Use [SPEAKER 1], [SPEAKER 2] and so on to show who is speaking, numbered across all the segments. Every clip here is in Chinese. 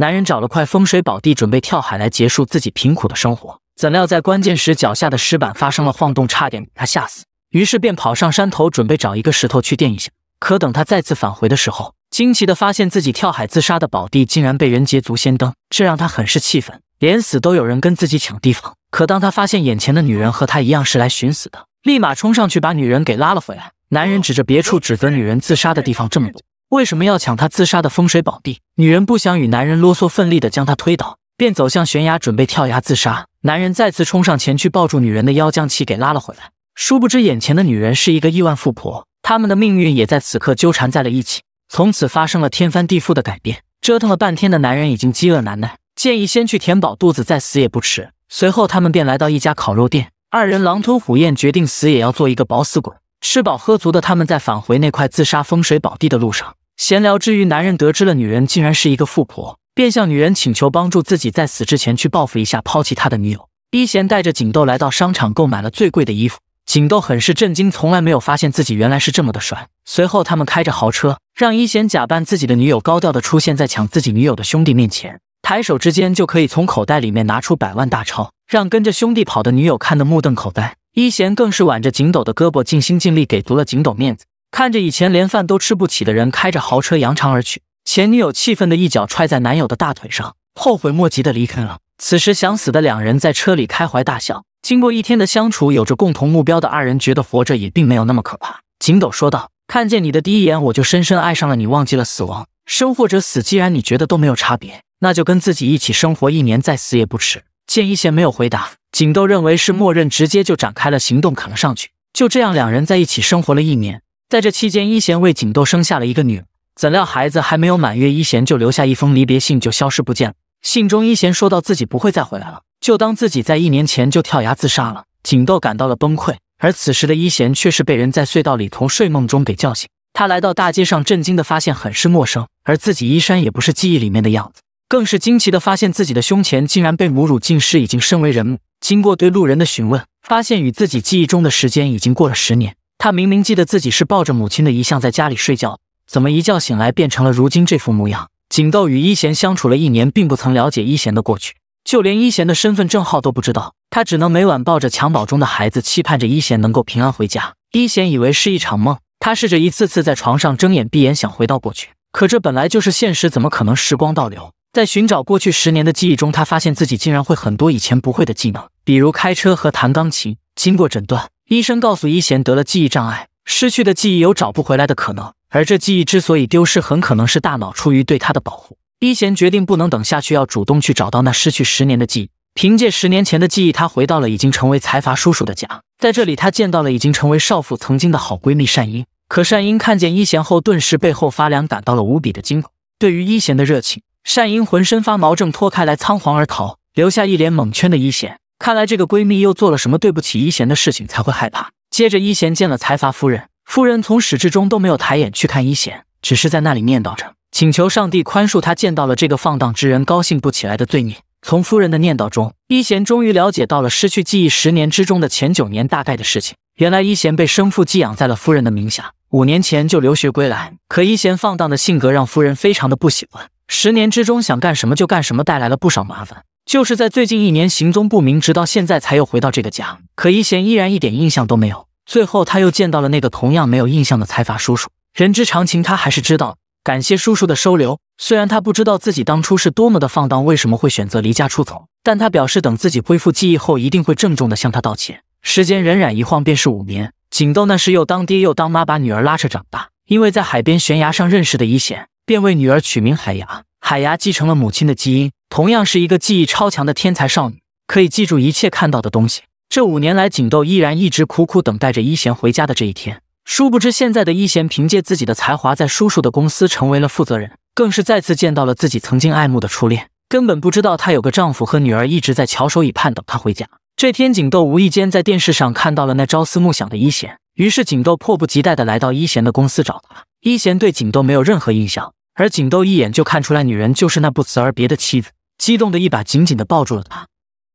[SPEAKER 1] 男人找了块风水宝地，准备跳海来结束自己贫苦的生活。怎料在关键时，脚下的石板发生了晃动，差点给他吓死。于是便跑上山头，准备找一个石头去垫一下。可等他再次返回的时候，惊奇的发现自己跳海自杀的宝地竟然被人捷足先登，这让他很是气愤，连死都有人跟自己抢地方。可当他发现眼前的女人和他一样是来寻死的，立马冲上去把女人给拉了回来。男人指着别处指责女人自杀的地方这么多。为什么要抢他自杀的风水宝地？女人不想与男人啰嗦，奋力的将他推倒，便走向悬崖准备跳崖自杀。男人再次冲上前去抱住女人的腰，将其给拉了回来。殊不知眼前的女人是一个亿万富婆，他们的命运也在此刻纠缠在了一起，从此发生了天翻地覆的改变。折腾了半天的男人已经饥饿难耐，建议先去填饱肚子，再死也不迟。随后他们便来到一家烤肉店，二人狼吞虎咽，决定死也要做一个饱死鬼。吃饱喝足的他们，在返回那块自杀风水宝地的路上。闲聊之余，男人得知了女人竟然是一个富婆，便向女人请求帮助自己在死之前去报复一下抛弃他的女友。一贤带着锦豆来到商场，购买了最贵的衣服。锦豆很是震惊，从来没有发现自己原来是这么的帅。随后，他们开着豪车，让一贤假扮自己的女友，高调的出现在抢自己女友的兄弟面前，抬手之间就可以从口袋里面拿出百万大钞，让跟着兄弟跑的女友看得目瞪口呆。一贤更是挽着锦斗的胳膊，尽心尽力给足了锦斗面子。看着以前连饭都吃不起的人开着豪车扬长而去，前女友气愤的一脚踹在男友的大腿上，后悔莫及的离开了。此时想死的两人在车里开怀大笑。经过一天的相处，有着共同目标的二人觉得活着也并没有那么可怕。锦斗说道：“看见你的第一眼，我就深深爱上了你，忘记了死亡，生或者死，既然你觉得都没有差别，那就跟自己一起生活一年，再死也不迟。”见一贤没有回答，锦斗认为是默认，直接就展开了行动，啃了上去。就这样，两人在一起生活了一年。在这期间，一贤为景豆生下了一个女儿。怎料孩子还没有满月，一贤就留下一封离别信，就消失不见了。信中，一贤说到自己不会再回来了，就当自己在一年前就跳崖自杀了。景豆感到了崩溃，而此时的一贤却是被人在隧道里从睡梦中给叫醒。他来到大街上，震惊的发现很是陌生，而自己衣衫也不是记忆里面的样子，更是惊奇的发现自己的胸前竟然被母乳浸湿，已经身为人母。经过对路人的询问，发现与自己记忆中的时间已经过了十年。他明明记得自己是抱着母亲的遗像在家里睡觉，怎么一觉醒来变成了如今这副模样？景豆与一贤相处了一年，并不曾了解一贤的过去，就连一贤的身份证号都不知道。他只能每晚抱着襁褓中的孩子，期盼着一贤能够平安回家。一贤以为是一场梦，他试着一次次在床上睁眼闭眼，想回到过去，可这本来就是现实，怎么可能时光倒流？在寻找过去十年的记忆中，他发现自己竟然会很多以前不会的技能，比如开车和弹钢琴。经过诊断。医生告诉一贤得了记忆障碍，失去的记忆有找不回来的可能。而这记忆之所以丢失，很可能是大脑出于对他的保护。一贤决定不能等下去，要主动去找到那失去十年的记忆。凭借十年前的记忆，他回到了已经成为财阀叔叔的家，在这里，他见到了已经成为少妇曾经的好闺蜜善英。可善英看见一贤后，顿时背后发凉，感到了无比的惊恐。对于一贤的热情，善英浑身发毛，正脱开来，仓皇而逃，留下一脸懵圈的一贤。看来这个闺蜜又做了什么对不起一贤的事情才会害怕。接着，一贤见了财阀夫人，夫人从始至终都没有抬眼去看一贤，只是在那里念叨着，请求上帝宽恕他见到了这个放荡之人，高兴不起来的罪孽。从夫人的念叨中，一贤终于了解到了失去记忆十年之中的前九年大概的事情。原来，一贤被生父寄养在了夫人的名下，五年前就留学归来。可一贤放荡的性格让夫人非常的不喜欢，十年之中想干什么就干什么，带来了不少麻烦。就是在最近一年行踪不明，直到现在才又回到这个家。可一贤依然一点印象都没有。最后，他又见到了那个同样没有印象的财阀叔叔。人之常情，他还是知道。感谢叔叔的收留。虽然他不知道自己当初是多么的放荡，为什么会选择离家出走，但他表示等自己恢复记忆后，一定会郑重的向他道歉。时间荏苒，一晃便是五年。锦豆那时又当爹又当妈，把女儿拉扯长大。因为在海边悬崖上认识的一贤，便为女儿取名海牙。海牙继承了母亲的基因。同样是一个记忆超强的天才少女，可以记住一切看到的东西。这五年来，景豆依然一直苦苦等待着一贤回家的这一天。殊不知，现在的一贤凭借自己的才华，在叔叔的公司成为了负责人，更是再次见到了自己曾经爱慕的初恋。根本不知道她有个丈夫和女儿一直在翘首以盼等她回家。这天，景豆无意间在电视上看到了那朝思暮想的一贤，于是景豆迫不及待地来到一贤的公司找他。一贤对景豆没有任何印象，而景豆一眼就看出来，女人就是那不辞而别的妻子。激动的一把紧紧的抱住了她。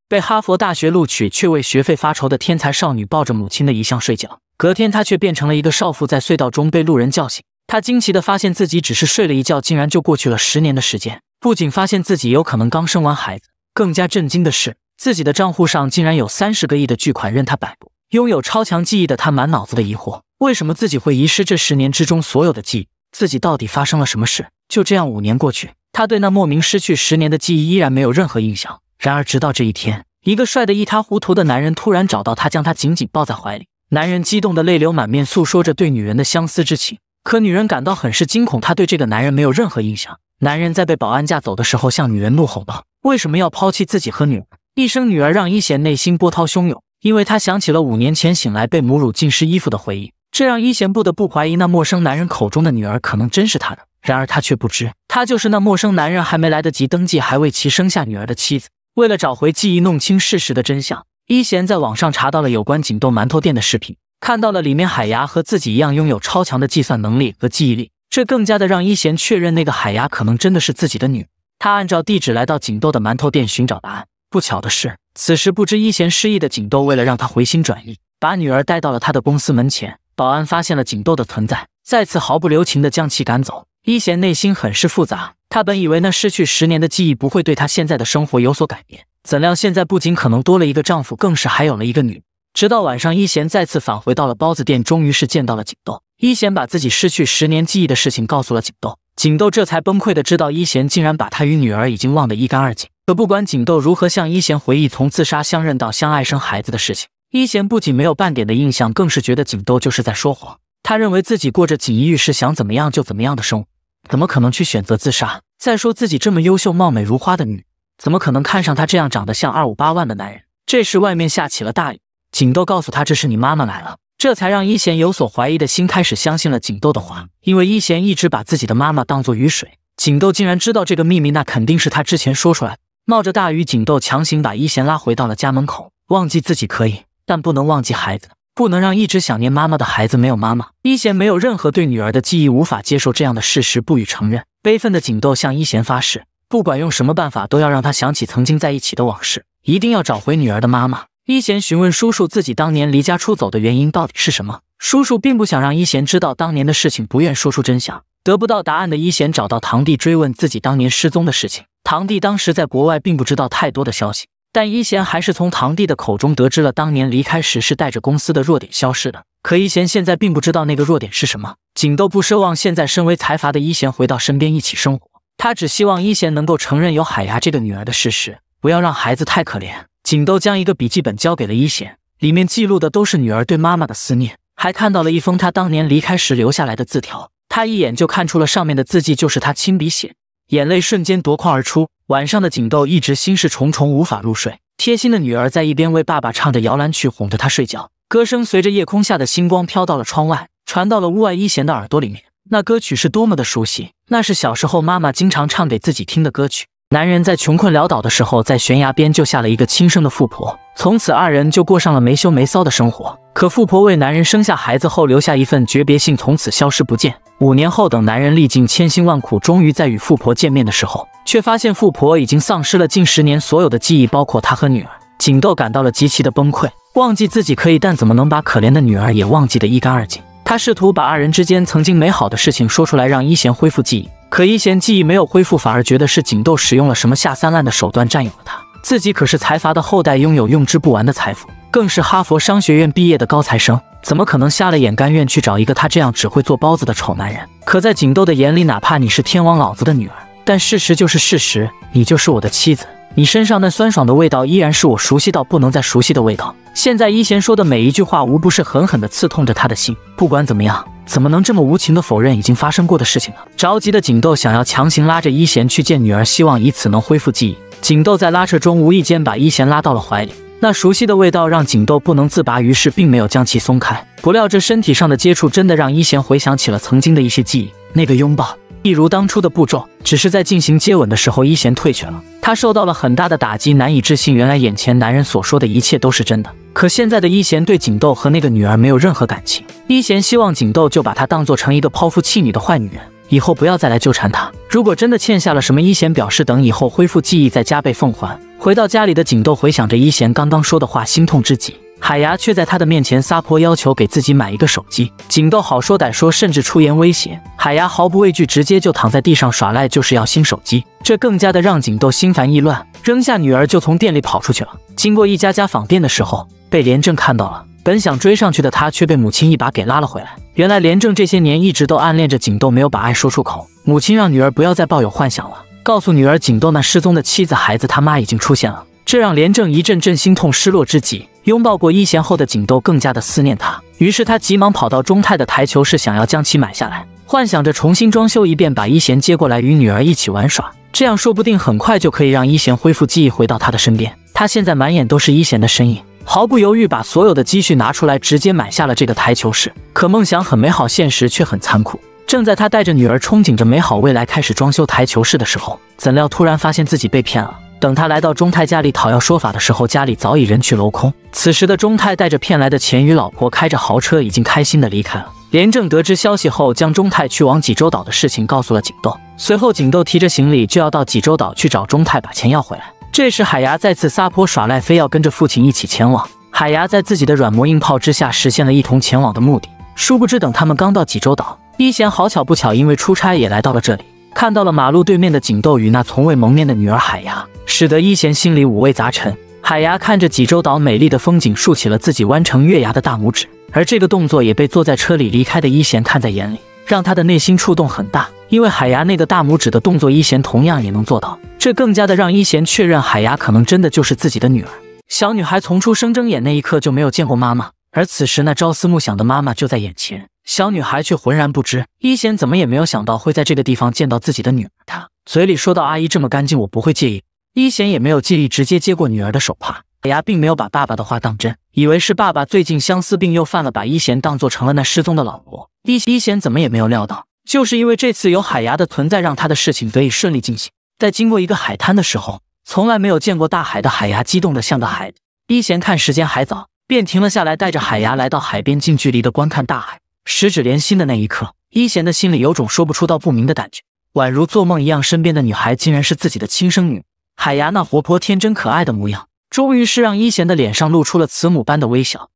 [SPEAKER 1] 被哈佛大学录取却为学费发愁的天才少女抱着母亲的遗像睡觉。隔天，她却变成了一个少妇，在隧道中被路人叫醒。她惊奇的发现自己只是睡了一觉，竟然就过去了十年的时间。不仅发现自己有可能刚生完孩子，更加震惊的是，自己的账户上竟然有三十个亿的巨款任他摆布。拥有超强记忆的他，满脑子的疑惑：为什么自己会遗失这十年之中所有的记忆？自己到底发生了什么事？就这样，五年过去。他对那莫名失去十年的记忆依然没有任何印象。然而，直到这一天，一个帅得一塌糊涂的男人突然找到他，将他紧紧抱在怀里。男人激动的泪流满面，诉说着对女人的相思之情。可女人感到很是惊恐，她对这个男人没有任何印象。男人在被保安架走的时候，向女人怒吼道：“为什么要抛弃自己和女儿？”一声“女儿”让一贤内心波涛汹涌，因为他想起了五年前醒来被母乳浸湿衣服的回忆。这让一贤不得不怀疑，那陌生男人口中的女儿可能真是他的。然而他却不知，他就是那陌生男人还没来得及登记，还为其生下女儿的妻子。为了找回记忆，弄清事实的真相，一贤在网上查到了有关锦豆馒头店的视频，看到了里面海牙和自己一样拥有超强的计算能力和记忆力，这更加的让一贤确认那个海牙可能真的是自己的女儿。他按照地址来到锦豆的馒头店寻找答案。不巧的是，此时不知一贤失忆的锦豆，为了让他回心转意，把女儿带到了他的公司门前。保安发现了锦豆的存在，再次毫不留情的将其赶走。一贤内心很是复杂，他本以为那失去十年的记忆不会对他现在的生活有所改变，怎料现在不仅可能多了一个丈夫，更是还有了一个女直到晚上，一贤再次返回到了包子店，终于是见到了景豆。一贤把自己失去十年记忆的事情告诉了景豆，景豆这才崩溃的知道一贤竟然把他与女儿已经忘得一干二净。可不管景豆如何向一贤回忆从自杀相认到相爱生孩子的事情，一贤不仅没有半点的印象，更是觉得景豆就是在说谎。他认为自己过着锦衣玉食，想怎么样就怎么样的生活。怎么可能去选择自杀？再说自己这么优秀、貌美如花的女，怎么可能看上他这样长得像二五八万的男人？这时外面下起了大雨，锦豆告诉他这是你妈妈来了，这才让一贤有所怀疑的心开始相信了锦豆的话。因为一贤一直把自己的妈妈当做雨水，锦豆竟然知道这个秘密，那肯定是他之前说出来。冒着大雨，锦豆强行把一贤拉回到了家门口。忘记自己可以，但不能忘记孩子。不能让一直想念妈妈的孩子没有妈妈。一贤没有任何对女儿的记忆，无法接受这样的事实，不予承认。悲愤的景豆向一贤发誓，不管用什么办法，都要让他想起曾经在一起的往事，一定要找回女儿的妈妈。一贤询问叔叔自己当年离家出走的原因到底是什么，叔叔并不想让一贤知道当年的事情，不愿说出真相。得不到答案的一贤找到堂弟追问自己当年失踪的事情，堂弟当时在国外，并不知道太多的消息。但一贤还是从堂弟的口中得知了当年离开时是带着公司的弱点消失的。可一贤现在并不知道那个弱点是什么。仅都不奢望现在身为财阀的一贤回到身边一起生活，他只希望一贤能够承认有海牙这个女儿的事实，不要让孩子太可怜。景都将一个笔记本交给了一贤，里面记录的都是女儿对妈妈的思念，还看到了一封他当年离开时留下来的字条。他一眼就看出了上面的字迹就是他亲笔写。眼泪瞬间夺眶而出。晚上的景豆一直心事重重，无法入睡。贴心的女儿在一边为爸爸唱着摇篮曲，哄着他睡觉。歌声随着夜空下的星光飘到了窗外，传到了屋外一贤的耳朵里面。那歌曲是多么的熟悉，那是小时候妈妈经常唱给自己听的歌曲。男人在穷困潦倒的时候，在悬崖边救下了一个亲生的富婆，从此二人就过上了没羞没臊的生活。可富婆为男人生下孩子后，留下一份诀别信，从此消失不见。五年后，等男人历尽千辛万苦，终于在与富婆见面的时候，却发现富婆已经丧失了近十年所有的记忆，包括他和女儿。景豆感到了极其的崩溃，忘记自己可以，但怎么能把可怜的女儿也忘记得一干二净？他试图把二人之间曾经美好的事情说出来，让一贤恢复记忆。可一贤记忆没有恢复，反而觉得是锦豆使用了什么下三滥的手段占有了他。自己可是财阀的后代，拥有用之不完的财富，更是哈佛商学院毕业的高材生，怎么可能瞎了眼甘愿去找一个他这样只会做包子的丑男人？可在锦豆的眼里，哪怕你是天王老子的女儿，但事实就是事实，你就是我的妻子。你身上那酸爽的味道依然是我熟悉到不能再熟悉的味道。现在一贤说的每一句话，无不是狠狠地刺痛着他的心。不管怎么样。怎么能这么无情地否认已经发生过的事情呢？着急的锦豆想要强行拉着一贤去见女儿，希望以此能恢复记忆。锦豆在拉扯中无意间把一贤拉到了怀里，那熟悉的味道让锦豆不能自拔，于是并没有将其松开。不料这身体上的接触真的让一贤回想起了曾经的一些记忆。那个拥抱一如当初的步骤，只是在进行接吻的时候，一贤退却了。他受到了很大的打击，难以置信，原来眼前男人所说的一切都是真的。可现在的一贤对锦豆和那个女儿没有任何感情。一贤希望锦豆就把她当做成一个抛夫弃女的坏女人，以后不要再来纠缠她。如果真的欠下了什么，一贤表示等以后恢复记忆再加倍奉还。回到家里的锦豆回想着一贤刚刚说的话，心痛至极。海牙却在他的面前撒泼，要求给自己买一个手机。锦豆好说歹说，甚至出言威胁，海牙毫不畏惧，直接就躺在地上耍赖，就是要新手机。这更加的让锦豆心烦意乱，扔下女儿就从店里跑出去了。经过一家家访店的时候。被廉政看到了，本想追上去的他却被母亲一把给拉了回来。原来廉政这些年一直都暗恋着景豆，没有把爱说出口。母亲让女儿不要再抱有幻想了，告诉女儿景豆那失踪的妻子孩子他妈已经出现了。这让廉政一阵阵心痛，失落之极。拥抱过一贤后的景豆更加的思念他，于是他急忙跑到中泰的台球室，想要将其买下来，幻想着重新装修一遍，把一贤接过来与女儿一起玩耍。这样说不定很快就可以让一贤恢复记忆，回到他的身边。他现在满眼都是一贤的身影。毫不犹豫把所有的积蓄拿出来，直接买下了这个台球室。可梦想很美好，现实却很残酷。正在他带着女儿憧憬着美好未来，开始装修台球室的时候，怎料突然发现自己被骗了。等他来到钟泰家里讨要说法的时候，家里早已人去楼空。此时的钟泰带着骗来的钱与老婆开着豪车，已经开心的离开了。廉政得知消息后，将钟泰去往济州岛的事情告诉了景豆。随后，景豆提着行李就要到济州岛去找钟泰，把钱要回来。这时，海牙再次撒泼耍赖，非要跟着父亲一起前往。海牙在自己的软磨硬泡之下，实现了一同前往的目的。殊不知，等他们刚到济州岛，一贤好巧不巧，因为出差也来到了这里，看到了马路对面的景豆与那从未蒙面的女儿海牙，使得一贤心里五味杂陈。海牙看着济州岛美丽的风景，竖起了自己弯成月牙的大拇指，而这个动作也被坐在车里离开的一贤看在眼里，让他的内心触动很大。因为海牙那个大拇指的动作，一贤同样也能做到，这更加的让一贤确认海牙可能真的就是自己的女儿。小女孩从出生睁眼那一刻就没有见过妈妈，而此时那朝思暮想的妈妈就在眼前，小女孩却浑然不知。一贤怎么也没有想到会在这个地方见到自己的女儿，她嘴里说道：“阿姨这么干净，我不会介意。”一贤也没有介意，直接接过女儿的手帕。海牙并没有把爸爸的话当真，以为是爸爸最近相思病又犯了，把一贤当做成了那失踪的老婆。一一贤怎么也没有料到。就是因为这次有海牙的存在，让他的事情得以顺利进行。在经过一个海滩的时候，从来没有见过大海的海牙激动的向个海一贤看时间还早，便停了下来，带着海牙来到海边，近距离的观看大海。十指连心的那一刻，一贤的心里有种说不出道不明的感觉，宛如做梦一样。身边的女孩竟然是自己的亲生女。海牙那活泼天真可爱的模样，终于是让一贤的脸上露出了慈母般的微笑。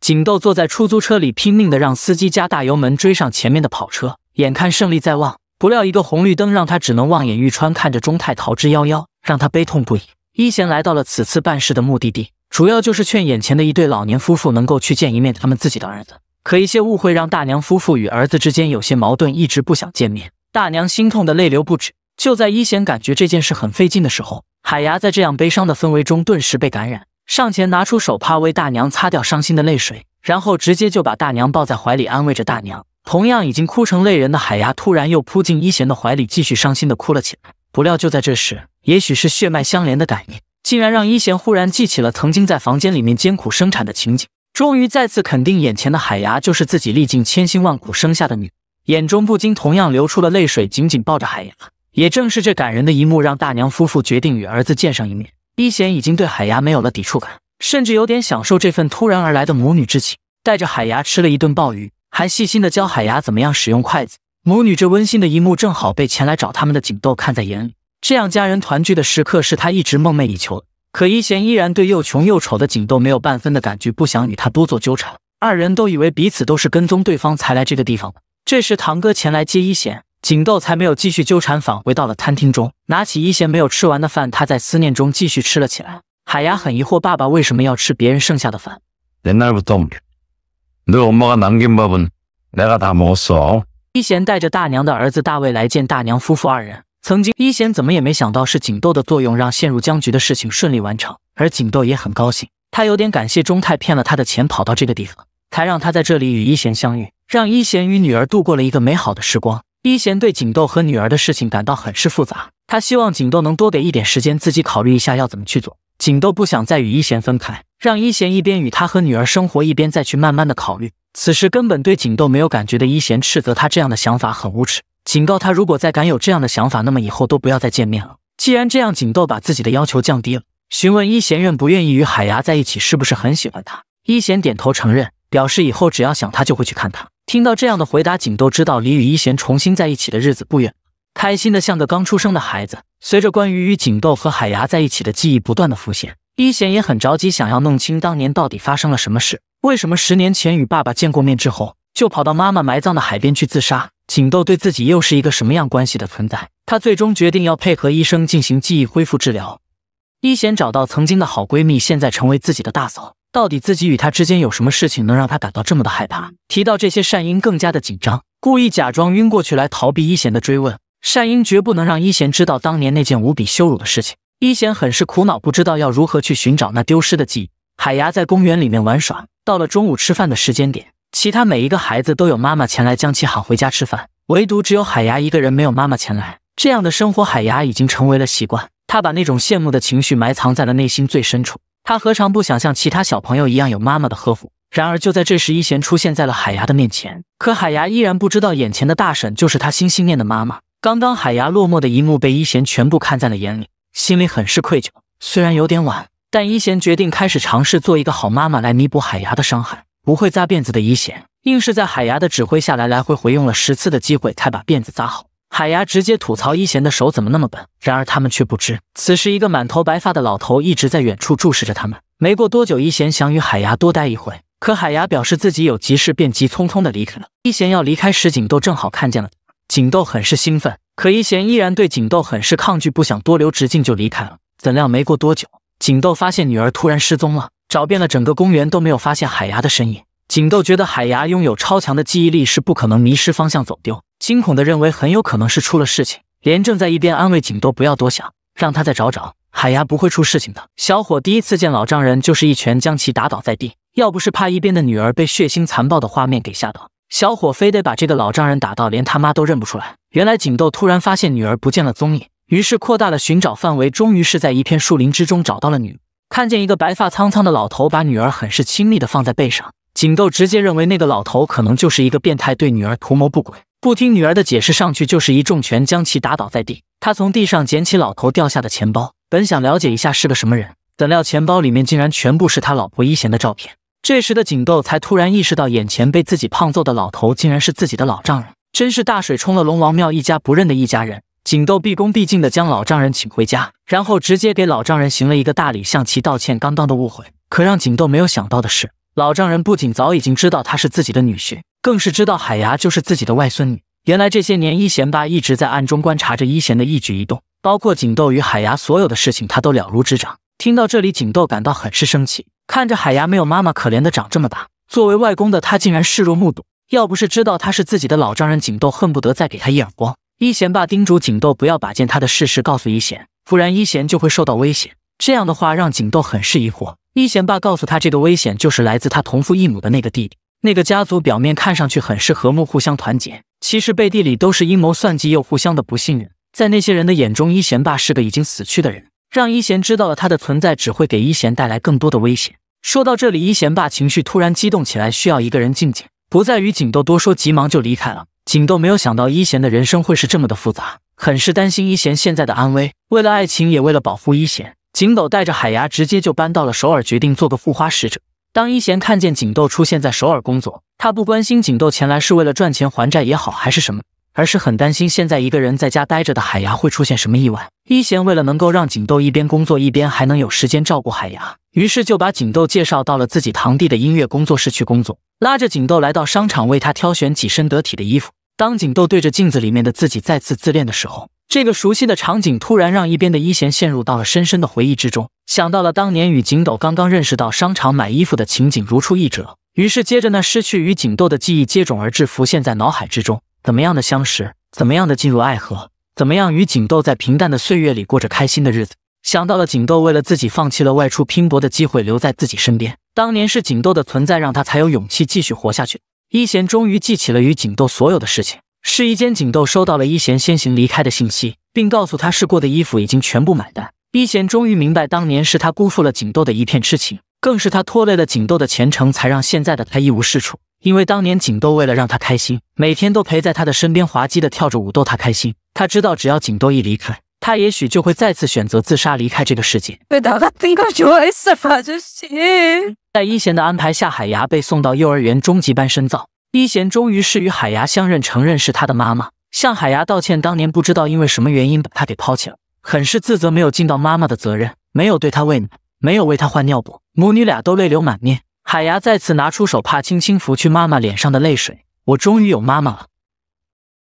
[SPEAKER 1] 景豆坐在出租车里，拼命的让司机加大油门追上前面的跑车，眼看胜利在望，不料一个红绿灯让他只能望眼欲穿，看着钟泰逃之夭夭，让他悲痛不已。一贤来到了此次办事的目的地，主要就是劝眼前的一对老年夫妇能够去见一面他们自己的儿子。可一些误会让大娘夫妇与儿子之间有些矛盾，一直不想见面。大娘心痛的泪流不止。就在一贤感觉这件事很费劲的时候，海牙在这样悲伤的氛围中顿时被感染。上前拿出手帕为大娘擦掉伤心的泪水，然后直接就把大娘抱在怀里安慰着大娘。同样已经哭成泪人的海牙突然又扑进一贤的怀里，继续伤心的哭了起来。不料就在这时，也许是血脉相连的感应，竟然让一贤忽然记起了曾经在房间里面艰苦生产的情景，终于再次肯定眼前的海牙就是自己历尽千辛万苦生下的女眼中不禁同样流出了泪水，紧紧抱着海牙。也正是这感人的一幕，让大娘夫妇决定与儿子见上一面。一贤已经对海牙没有了抵触感，甚至有点享受这份突然而来的母女之情。带着海牙吃了一顿鲍鱼，还细心的教海牙怎么样使用筷子。母女这温馨的一幕正好被前来找他们的景豆看在眼里。这样家人团聚的时刻是他一直梦寐以求的。可一贤依然对又穷又丑的景豆没有半分的感觉，不想与他多做纠缠。二人都以为彼此都是跟踪对方才来这个地方的。这时堂哥前来接一贤。景豆才没有继续纠缠，返回到了餐厅中，拿起一贤没有吃完的饭，他在思念中继续吃了起来。海牙很疑惑，爸爸为什么要吃别人剩下的饭？一贤带着大娘的儿子大卫来见大娘夫妇二人。曾经，一贤怎么也没想到是景豆的作用，让陷入僵局的事情顺利完成。而景豆也很高兴，他有点感谢钟泰骗了他的钱，跑到这个地方，才让他在这里与一贤相遇，让一贤与女儿度过了一个美好的时光。一贤对景豆和女儿的事情感到很是复杂，他希望景豆能多给一点时间自己考虑一下要怎么去做。景豆不想再与一贤分开，让一贤一边与他和女儿生活，一边再去慢慢的考虑。此时根本对景豆没有感觉的一贤斥责他这样的想法很无耻，警告他如果再敢有这样的想法，那么以后都不要再见面了。既然这样，景豆把自己的要求降低了，询问一贤愿不愿意与海牙在一起，是不是很喜欢他？一贤点头承认，表示以后只要想他就会去看他。听到这样的回答，景豆知道离与一贤重新在一起的日子不远，开心的像个刚出生的孩子。随着关于与景豆和海牙在一起的记忆不断的浮现，一贤也很着急，想要弄清当年到底发生了什么事，为什么十年前与爸爸见过面之后，就跑到妈妈埋葬的海边去自杀？景豆对自己又是一个什么样关系的存在？他最终决定要配合医生进行记忆恢复治疗。一贤找到曾经的好闺蜜，现在成为自己的大嫂。到底自己与他之间有什么事情能让他感到这么的害怕？提到这些，善英更加的紧张，故意假装晕过去来逃避一贤的追问。善英绝不能让一贤知道当年那件无比羞辱的事情。一贤很是苦恼，不知道要如何去寻找那丢失的记忆。海牙在公园里面玩耍，到了中午吃饭的时间点，其他每一个孩子都有妈妈前来将其喊回家吃饭，唯独只有海牙一个人没有妈妈前来。这样的生活，海牙已经成为了习惯。他把那种羡慕的情绪埋藏在了内心最深处。他何尝不想像其他小朋友一样有妈妈的呵护？然而就在这时，一贤出现在了海牙的面前。可海牙依然不知道眼前的大婶就是他心心念的妈妈。刚刚海牙落寞的一幕被一贤全部看在了眼里，心里很是愧疚。虽然有点晚，但一贤决定开始尝试做一个好妈妈，来弥补海牙的伤害。不会扎辫子的一贤，硬是在海牙的指挥下来来回回用了十次的机会，才把辫子扎好。海牙直接吐槽一贤的手怎么那么笨，然而他们却不知，此时一个满头白发的老头一直在远处注视着他们。没过多久，一贤想与海牙多待一会，可海牙表示自己有急事，便急匆匆的离开了。一贤要离开时，景豆正好看见了，景豆很是兴奋，可一贤依然对景豆很是抗拒，不想多留，直径就离开了。怎料没过多久，景豆发现女儿突然失踪了，找遍了整个公园都没有发现海牙的身影。景豆觉得海牙拥有超强的记忆力，是不可能迷失方向走丢。惊恐的认为很有可能是出了事情，连正在一边安慰景豆不要多想，让他再找找，海牙不会出事情的。小伙第一次见老丈人就是一拳将其打倒在地，要不是怕一边的女儿被血腥残暴的画面给吓到，小伙非得把这个老丈人打到连他妈都认不出来。原来景豆突然发现女儿不见了踪影，于是扩大了寻找范围，终于是在一片树林之中找到了女看见一个白发苍苍的老头把女儿很是亲密的放在背上，景豆直接认为那个老头可能就是一个变态，对女儿图谋不轨。不听女儿的解释，上去就是一重拳，将其打倒在地。他从地上捡起老头掉下的钱包，本想了解一下是个什么人，怎料钱包里面竟然全部是他老婆一贤的照片。这时的景豆才突然意识到，眼前被自己胖揍的老头，竟然是自己的老丈人。真是大水冲了龙王庙，一家不认的一家人。景豆毕恭毕敬地将老丈人请回家，然后直接给老丈人行了一个大礼，向其道歉刚刚的误会。可让景豆没有想到的是，老丈人不仅早已经知道他是自己的女婿。更是知道海牙就是自己的外孙女。原来这些年，一贤爸一直在暗中观察着一贤的一举一动，包括景豆与海牙所有的事情，他都了如指掌。听到这里，景豆感到很是生气，看着海牙没有妈妈，可怜的长这么大，作为外公的他竟然视若目睹。要不是知道他是自己的老丈人，景豆恨不得再给他一耳光。一贤爸叮嘱景豆不要把见他的事实告诉一贤，不然一贤就会受到危险。这样的话让景豆很是疑惑。一贤爸告诉他，这个危险就是来自他同父异母的那个弟弟。那个家族表面看上去很是和睦，互相团结，其实背地里都是阴谋算计，又互相的不信任。在那些人的眼中，一贤爸是个已经死去的人，让一贤知道了他的存在，只会给一贤带来更多的危险。说到这里，一贤爸情绪突然激动起来，需要一个人静静，不再与锦斗多说，急忙就离开了。锦斗没有想到一贤的人生会是这么的复杂，很是担心一贤现在的安危，为了爱情，也为了保护一贤，锦斗带着海牙直接就搬到了首尔，决定做个护花使者。当一贤看见景豆出现在首尔工作，他不关心景豆前来是为了赚钱还债也好还是什么，而是很担心现在一个人在家待着的海牙会出现什么意外。一贤为了能够让景豆一边工作一边还能有时间照顾海牙，于是就把景豆介绍到了自己堂弟的音乐工作室去工作，拉着景豆来到商场为他挑选几身得体的衣服。当景豆对着镜子里面的自己再次自恋的时候，这个熟悉的场景突然让一边的一贤陷入到了深深的回忆之中，想到了当年与景斗刚刚认识到商场买衣服的情景如出一辙，于是接着那失去与景豆的记忆接踵而至，浮现在脑海之中。怎么样的相识，怎么样的进入爱河，怎么样与景豆在平淡的岁月里过着开心的日子？想到了景豆为了自己放弃了外出拼搏的机会，留在自己身边。当年是景豆的存在，让他才有勇气继续活下去。一贤终于记起了与锦斗所有的事情。试衣间，锦斗收到了一贤先行离开的信息，并告诉他试过的衣服已经全部买单。一贤终于明白，当年是他辜负了锦斗的一片痴情，更是他拖累了锦斗的前程，才让现在的他一无是处。因为当年锦斗为了让他开心，每天都陪在他的身边，滑稽的跳着舞逗他开心。他知道，只要锦豆一离开，他也许就会再次选择自杀，离开这个世界。在一贤的安排下，海牙被送到幼儿园中级班深造。一贤终于是与海牙相认，承认是他的妈妈，向海牙道歉，当年不知道因为什么原因把他给抛弃了，很是自责，没有尽到妈妈的责任，没有对他喂奶，没有为他换尿布，母女俩都泪流满面。海牙再次拿出手帕，轻轻拂去妈妈脸上的泪水。我终于有妈妈了。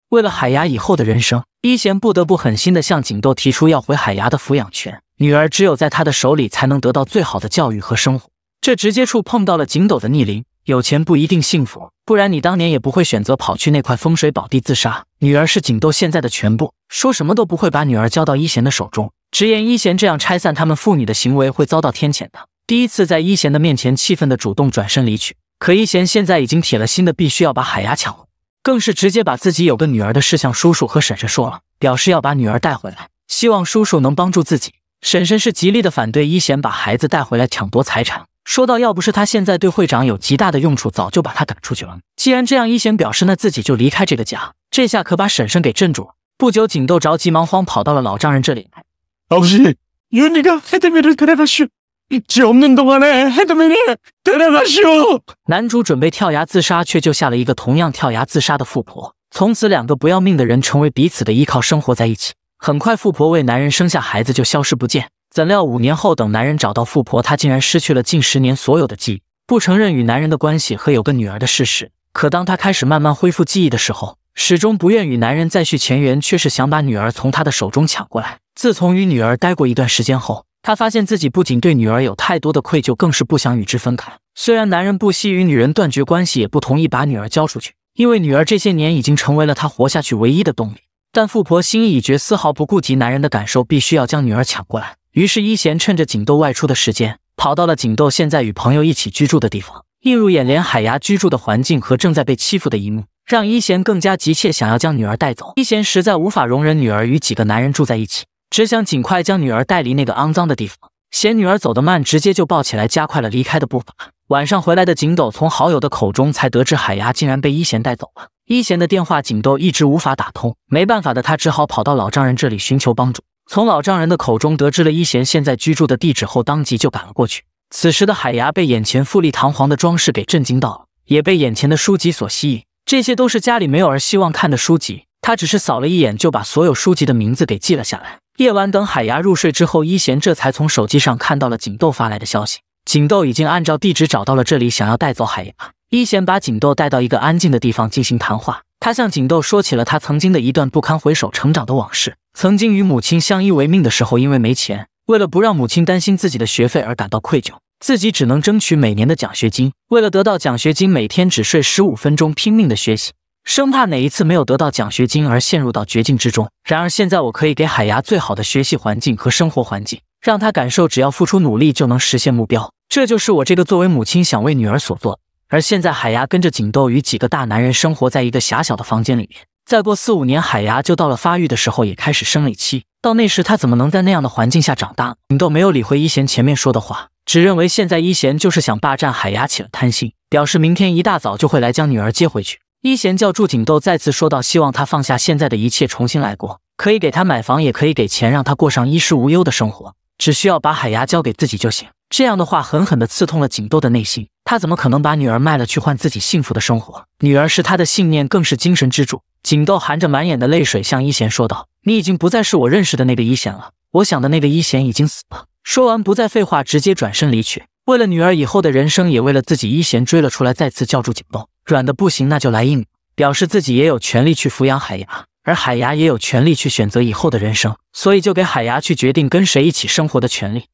[SPEAKER 1] 为了海牙以后的人生，一贤不得不狠心地向景斗提出要回海牙的抚养权。女儿只有在他的手里，才能得到最好的教育和生活。这直接触碰到了景斗的逆鳞。有钱不一定幸福，不然你当年也不会选择跑去那块风水宝地自杀。女儿是景斗现在的全部，说什么都不会把女儿交到一贤的手中。直言一贤这样拆散他们父女的行为会遭到天谴的。第一次在一贤的面前气愤的主动转身离去。可一贤现在已经铁了心的，必须要把海牙抢了。更是直接把自己有个女儿的事向叔叔和婶婶说了，表示要把女儿带回来，希望叔叔能帮助自己。婶婶是极力的反对一贤把孩子带回来抢夺财产，说到要不是他现在对会长有极大的用处，早就把他赶出去了。既然这样，一贤表示那自己就离开这个家。这下可把婶婶给镇住了。不久，锦豆着急忙慌跑到了老丈人这里，老弟，有那个黑的面的，给他吃。一技없는동안에헤드메이를데男主准备跳崖自杀，却救下了一个同样跳崖自杀的富婆。从此，两个不要命的人成为彼此的依靠，生活在一起。很快，富婆为男人生下孩子，就消失不见。怎料五年后，等男人找到富婆，她竟然失去了近十年所有的记忆，不承认与男人的关系和有个女儿的事实。可当她开始慢慢恢复记忆的时候，始终不愿与男人再续前缘，却是想把女儿从他的手中抢过来。自从与女儿待过一段时间后。他发现自己不仅对女儿有太多的愧疚，更是不想与之分开。虽然男人不惜与女人断绝关系，也不同意把女儿交出去，因为女儿这些年已经成为了他活下去唯一的动力。但富婆心意已决，丝毫不顾及男人的感受，必须要将女儿抢过来。于是，一贤趁着景豆外出的时间，跑到了景豆现在与朋友一起居住的地方。映入眼帘，海牙居住的环境和正在被欺负的一幕，让一贤更加急切想要将女儿带走。一贤实在无法容忍女儿与几个男人住在一起。只想尽快将女儿带离那个肮脏的地方，嫌女儿走得慢，直接就抱起来，加快了离开的步伐。晚上回来的景斗从好友的口中才得知海牙竟然被一贤带走了。一贤的电话景斗一直无法打通，没办法的他只好跑到老丈人这里寻求帮助。从老丈人的口中得知了一贤现在居住的地址后，当即就赶了过去。此时的海牙被眼前富丽堂皇的装饰给震惊到了，也被眼前的书籍所吸引。这些都是家里没有而希望看的书籍，他只是扫了一眼就把所有书籍的名字给记了下来。夜晚，等海牙入睡之后，一贤这才从手机上看到了锦豆发来的消息。锦豆已经按照地址找到了这里，想要带走海牙。一贤把锦豆带到一个安静的地方进行谈话。他向锦豆说起了他曾经的一段不堪回首成长的往事：曾经与母亲相依为命的时候，因为没钱，为了不让母亲担心自己的学费而感到愧疚，自己只能争取每年的奖学金。为了得到奖学金，每天只睡十五分钟，拼命的学习。生怕哪一次没有得到奖学金而陷入到绝境之中。然而现在我可以给海牙最好的学习环境和生活环境，让他感受只要付出努力就能实现目标。这就是我这个作为母亲想为女儿所做而现在海牙跟着锦豆与几个大男人生活在一个狭小的房间里面。再过四五年，海牙就到了发育的时候，也开始生理期。到那时，他怎么能在那样的环境下长大？锦豆没有理会一贤前面说的话，只认为现在一贤就是想霸占海牙起了贪心，表示明天一大早就会来将女儿接回去。一贤叫祝景豆再次说道：“希望他放下现在的一切，重新来过。可以给他买房，也可以给钱让他过上衣食无忧的生活。只需要把海牙交给自己就行。”这样的话狠狠的刺痛了景豆的内心。他怎么可能把女儿卖了去换自己幸福的生活？女儿是他的信念，更是精神支柱。景豆含着满眼的泪水向一贤说道：“你已经不再是我认识的那个一贤了。我想的那个一贤已经死了。”说完，不再废话，直接转身离去。为了女儿以后的人生，也为了自己，一贤追了出来，再次叫住景栋，软的不行，那就来硬的，表示自己也有权利去抚养海牙，而海牙也有权利去选择以后的人生，所以就给海牙去决定跟谁一起生活的权利。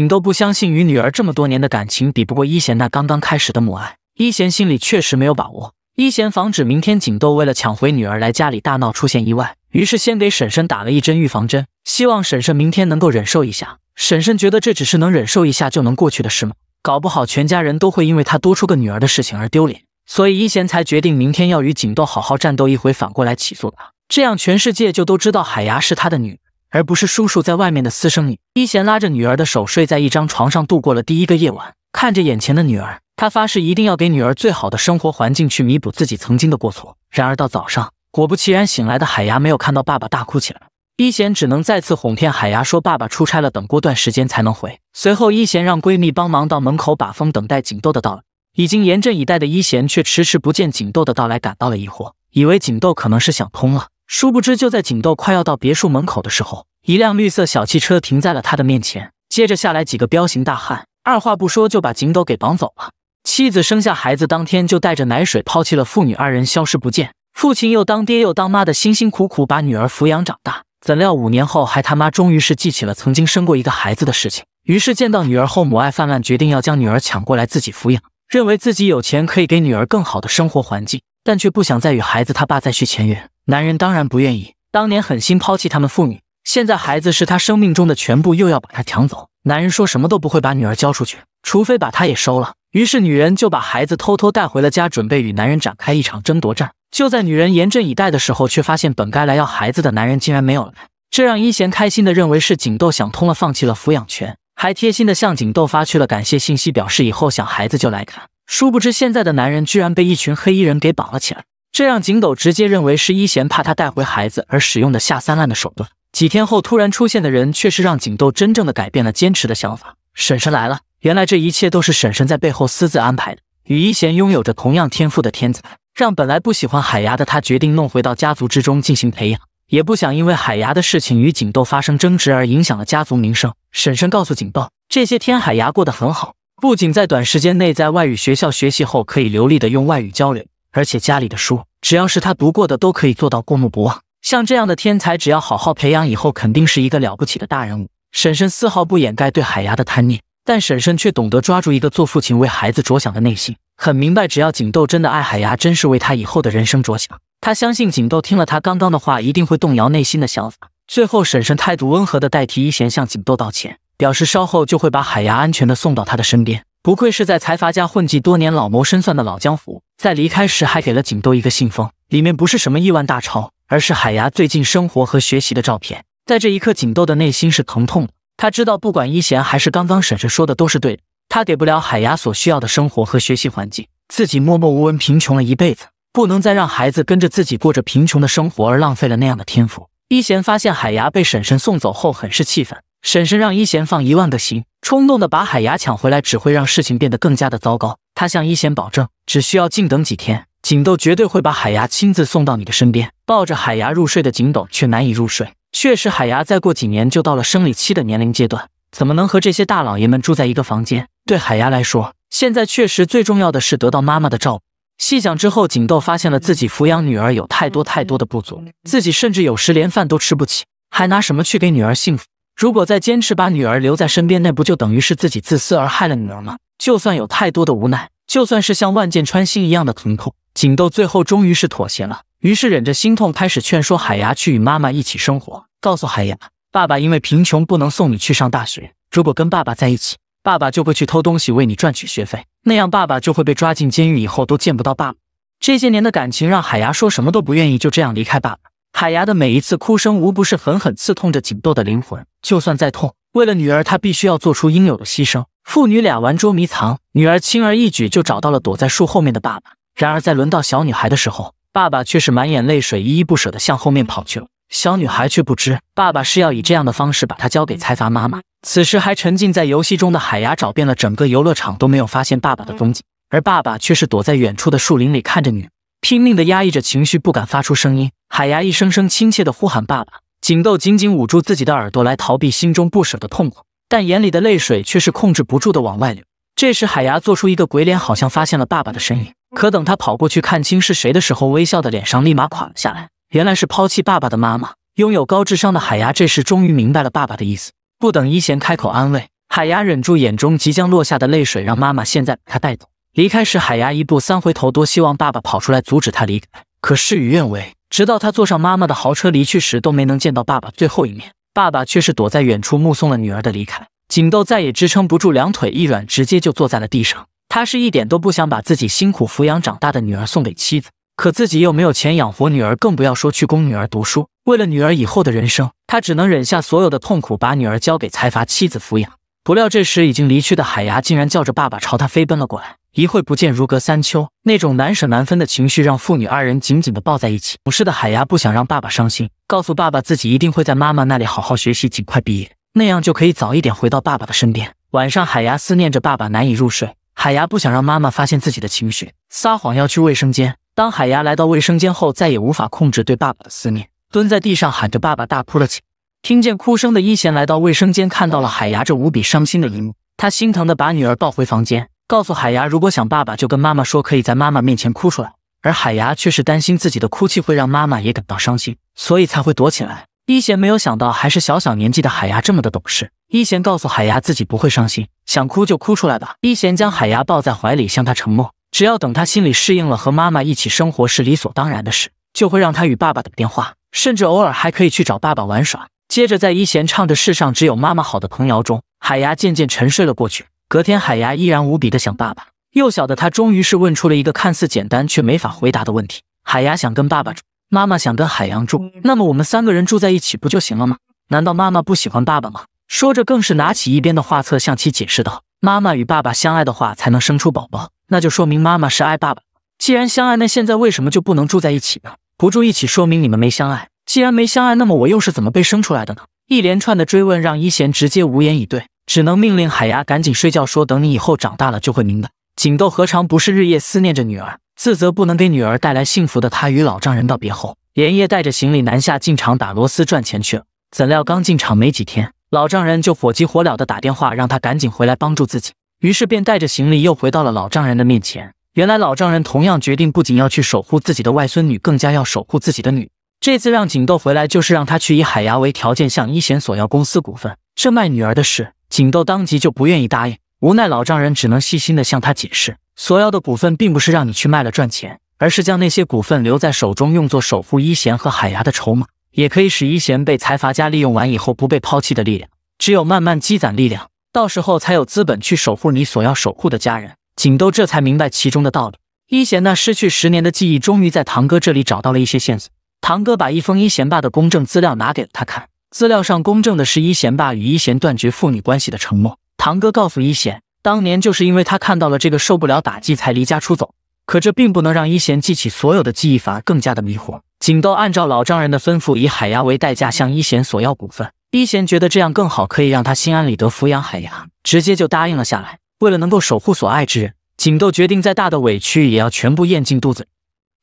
[SPEAKER 1] 你都不相信与女儿这么多年的感情比不过一贤那刚刚开始的母爱，一贤心里确实没有把握。一贤防止明天景豆为了抢回女儿来家里大闹出现意外，于是先给婶婶打了一针预防针，希望婶婶明天能够忍受一下。婶婶觉得这只是能忍受一下就能过去的事吗？搞不好全家人都会因为她多出个女儿的事情而丢脸，所以一贤才决定明天要与景豆好好战斗一回，反过来起诉她，这样全世界就都知道海牙是他的女，而不是叔叔在外面的私生女。一贤拉着女儿的手睡在一张床上度过了第一个夜晚，看着眼前的女儿。他发誓一定要给女儿最好的生活环境，去弥补自己曾经的过错。然而到早上，果不其然，醒来的海牙没有看到爸爸，大哭起来。一贤只能再次哄骗海牙说爸爸出差了，等过段时间才能回。随后，一贤让闺蜜帮忙到门口把风，等待景豆的到来。已经严阵以待的一贤，却迟迟不见景豆的到来，感到了疑惑，以为景豆可能是想通了。殊不知，就在景豆快要到别墅门口的时候，一辆绿色小汽车停在了他的面前，接着下来几个彪形大汉，二话不说就把景豆给绑走了。妻子生下孩子当天就带着奶水抛弃了父女二人，消失不见。父亲又当爹又当妈的，辛辛苦苦把女儿抚养长大。怎料五年后还他妈终于是记起了曾经生过一个孩子的事情，于是见到女儿后母爱泛滥，决定要将女儿抢过来自己抚养，认为自己有钱可以给女儿更好的生活环境，但却不想再与孩子他爸再续前缘。男人当然不愿意，当年狠心抛弃他们父女，现在孩子是他生命中的全部，又要把他抢走。男人说什么都不会把女儿交出去，除非把他也收了。于是，女人就把孩子偷偷带回了家，准备与男人展开一场争夺战。就在女人严阵以待的时候，却发现本该来要孩子的男人竟然没有来，这让一贤开心的认为是景豆想通了，放弃了抚养权，还贴心的向景豆发去了感谢信息，表示以后想孩子就来看。殊不知，现在的男人居然被一群黑衣人给绑了起来，这让景斗直接认为是一贤怕他带回孩子而使用的下三滥的手段。几天后，突然出现的人却是让景豆真正的改变了坚持的想法。婶婶来了。原来这一切都是婶婶在背后私自安排的。与一贤拥有着同样天赋的天才，让本来不喜欢海牙的他决定弄回到家族之中进行培养，也不想因为海牙的事情与景斗发生争执而影响了家族名声。婶婶告诉景豆，这些天海牙过得很好，不仅在短时间内在外语学校学习后可以流利的用外语交流，而且家里的书，只要是他读过的都可以做到过目不忘。像这样的天才，只要好好培养，以后肯定是一个了不起的大人物。婶婶丝毫不掩盖对海牙的贪念。但婶婶却懂得抓住一个做父亲为孩子着想的内心，很明白，只要景豆真的爱海牙，真是为他以后的人生着想，他相信景豆听了他刚刚的话，一定会动摇内心的想法。最后，婶婶态度温和的代替一贤向景豆道歉，表示稍后就会把海牙安全的送到他的身边。不愧是在财阀家混迹多年、老谋深算的老江湖，在离开时还给了景豆一个信封，里面不是什么亿万大钞，而是海牙最近生活和学习的照片。在这一刻，景豆的内心是疼痛的。他知道，不管一贤还是刚刚婶婶说的都是对的。他给不了海牙所需要的生活和学习环境，自己默默无闻、贫穷了一辈子，不能再让孩子跟着自己过着贫穷的生活而浪费了那样的天赋。一贤发现海牙被婶婶送走后，很是气愤。婶婶让一贤放一万个心，冲动的把海牙抢回来只会让事情变得更加的糟糕。他向一贤保证，只需要静等几天，锦斗绝对会把海牙亲自送到你的身边。抱着海牙入睡的锦斗却难以入睡。确实，海牙再过几年就到了生理期的年龄阶段，怎么能和这些大老爷们住在一个房间？对海牙来说，现在确实最重要的是得到妈妈的照顾。细想之后，锦豆发现了自己抚养女儿有太多太多的不足，自己甚至有时连饭都吃不起，还拿什么去给女儿幸福？如果再坚持把女儿留在身边，那不就等于是自己自私而害了女儿吗？就算有太多的无奈，就算是像万箭穿心一样的疼痛，锦豆最后终于是妥协了。于是忍着心痛，开始劝说海牙去与妈妈一起生活，告诉海牙，爸爸因为贫穷不能送你去上大学。如果跟爸爸在一起，爸爸就会去偷东西为你赚取学费，那样爸爸就会被抓进监狱，以后都见不到爸爸。这些年的感情让海牙说什么都不愿意就这样离开爸爸。海牙的每一次哭声，无不是狠狠刺痛着锦豆的灵魂。就算再痛，为了女儿，他必须要做出应有的牺牲。父女俩玩捉迷藏，女儿轻而易举就找到了躲在树后面的爸爸。然而在轮到小女孩的时候，爸爸却是满眼泪水，依依不舍地向后面跑去了。小女孩却不知，爸爸是要以这样的方式把她交给财阀妈妈。此时还沉浸在游戏中的海牙，找遍了整个游乐场都没有发现爸爸的踪迹，而爸爸却是躲在远处的树林里，看着女拼命地压抑着情绪，不敢发出声音。海牙一声声亲切地呼喊爸爸，景豆紧紧捂住自己的耳朵来逃避心中不舍的痛苦，但眼里的泪水却是控制不住地往外流。这时，海牙做出一个鬼脸，好像发现了爸爸的身影。可等他跑过去看清是谁的时候，微笑的脸上立马垮了下来。原来是抛弃爸爸的妈妈。拥有高智商的海牙这时终于明白了爸爸的意思。不等一贤开口安慰，海牙忍住眼中即将落下的泪水，让妈妈现在把他带走。离开时，海牙一步三回头，多希望爸爸跑出来阻止他离开。可事与愿违，直到他坐上妈妈的豪车离去时，都没能见到爸爸最后一面。爸爸却是躲在远处目送了女儿的离开。锦豆再也支撑不住，两腿一软，直接就坐在了地上。他是一点都不想把自己辛苦抚养长大的女儿送给妻子，可自己又没有钱养活女儿，更不要说去供女儿读书。为了女儿以后的人生，他只能忍下所有的痛苦，把女儿交给财阀妻子抚养。不料这时已经离去的海牙竟然叫着爸爸朝他飞奔了过来。一会不见如隔三秋，那种难舍难分的情绪让父女二人紧紧的抱在一起。懂事的海牙不想让爸爸伤心，告诉爸爸自己一定会在妈妈那里好好学习，尽快毕业，那样就可以早一点回到爸爸的身边。晚上，海牙思念着爸爸，难以入睡。海牙不想让妈妈发现自己的情绪，撒谎要去卫生间。当海牙来到卫生间后，再也无法控制对爸爸的思念，蹲在地上喊着“爸爸”，大哭了起来。听见哭声的一贤来到卫生间，看到了海牙这无比伤心的一幕，他心疼的把女儿抱回房间，告诉海牙如果想爸爸，就跟妈妈说，可以在妈妈面前哭出来。而海牙却是担心自己的哭泣会让妈妈也感到伤心，所以才会躲起来。一贤没有想到，还是小小年纪的海牙这么的懂事。一贤告诉海牙，自己不会伤心，想哭就哭出来吧。一贤将海牙抱在怀里，向他承诺，只要等他心里适应了和妈妈一起生活是理所当然的事，就会让他与爸爸打电话，甚至偶尔还可以去找爸爸玩耍。接着，在一贤唱着“世上只有妈妈好”的童谣中，海牙渐渐沉睡了过去。隔天，海牙依然无比的想爸爸。幼小的他终于是问出了一个看似简单却没法回答的问题：海牙想跟爸爸住。妈妈想跟海洋住，那么我们三个人住在一起不就行了吗？难道妈妈不喜欢爸爸吗？说着，更是拿起一边的画册，向其解释道：“妈妈与爸爸相爱的话，才能生出宝宝，那就说明妈妈是爱爸爸。既然相爱，那现在为什么就不能住在一起呢？不住一起，说明你们没相爱。既然没相爱，那么我又是怎么被生出来的呢？”一连串的追问让一贤直接无言以对，只能命令海牙赶紧睡觉，说：“等你以后长大了就会明白。”锦豆何尝不是日夜思念着女儿？自责不能给女儿带来幸福的他，与老丈人道别后，连夜带着行李南下进厂打螺丝赚钱去了。怎料刚进厂没几天，老丈人就火急火燎的打电话让他赶紧回来帮助自己，于是便带着行李又回到了老丈人的面前。原来老丈人同样决定不仅要去守护自己的外孙女，更加要守护自己的女。这次让锦豆回来就是让他去以海牙为条件向一贤索要公司股份。这卖女儿的事，锦豆当即就不愿意答应，无奈老丈人只能细心的向他解释。索要的股份并不是让你去卖了赚钱，而是将那些股份留在手中，用作守护一贤和海牙的筹码，也可以使一贤被财阀家利用完以后不被抛弃的力量。只有慢慢积攒力量，到时候才有资本去守护你所要守护的家人。锦斗这才明白其中的道理。一贤那失去十年的记忆，终于在堂哥这里找到了一些线索。堂哥把一封一贤爸的公证资料拿给了他看，资料上公证的是一贤爸与一贤断绝父女关系的承诺。堂哥告诉一贤。当年就是因为他看到了这个受不了打击才离家出走，可这并不能让一贤记起所有的记忆反而更加的迷惑。锦豆按照老丈人的吩咐，以海牙为代价向一贤索要股份。一贤觉得这样更好，可以让他心安理得抚养海牙，直接就答应了下来。为了能够守护所爱之人，锦豆决定再大的委屈也要全部咽进肚子。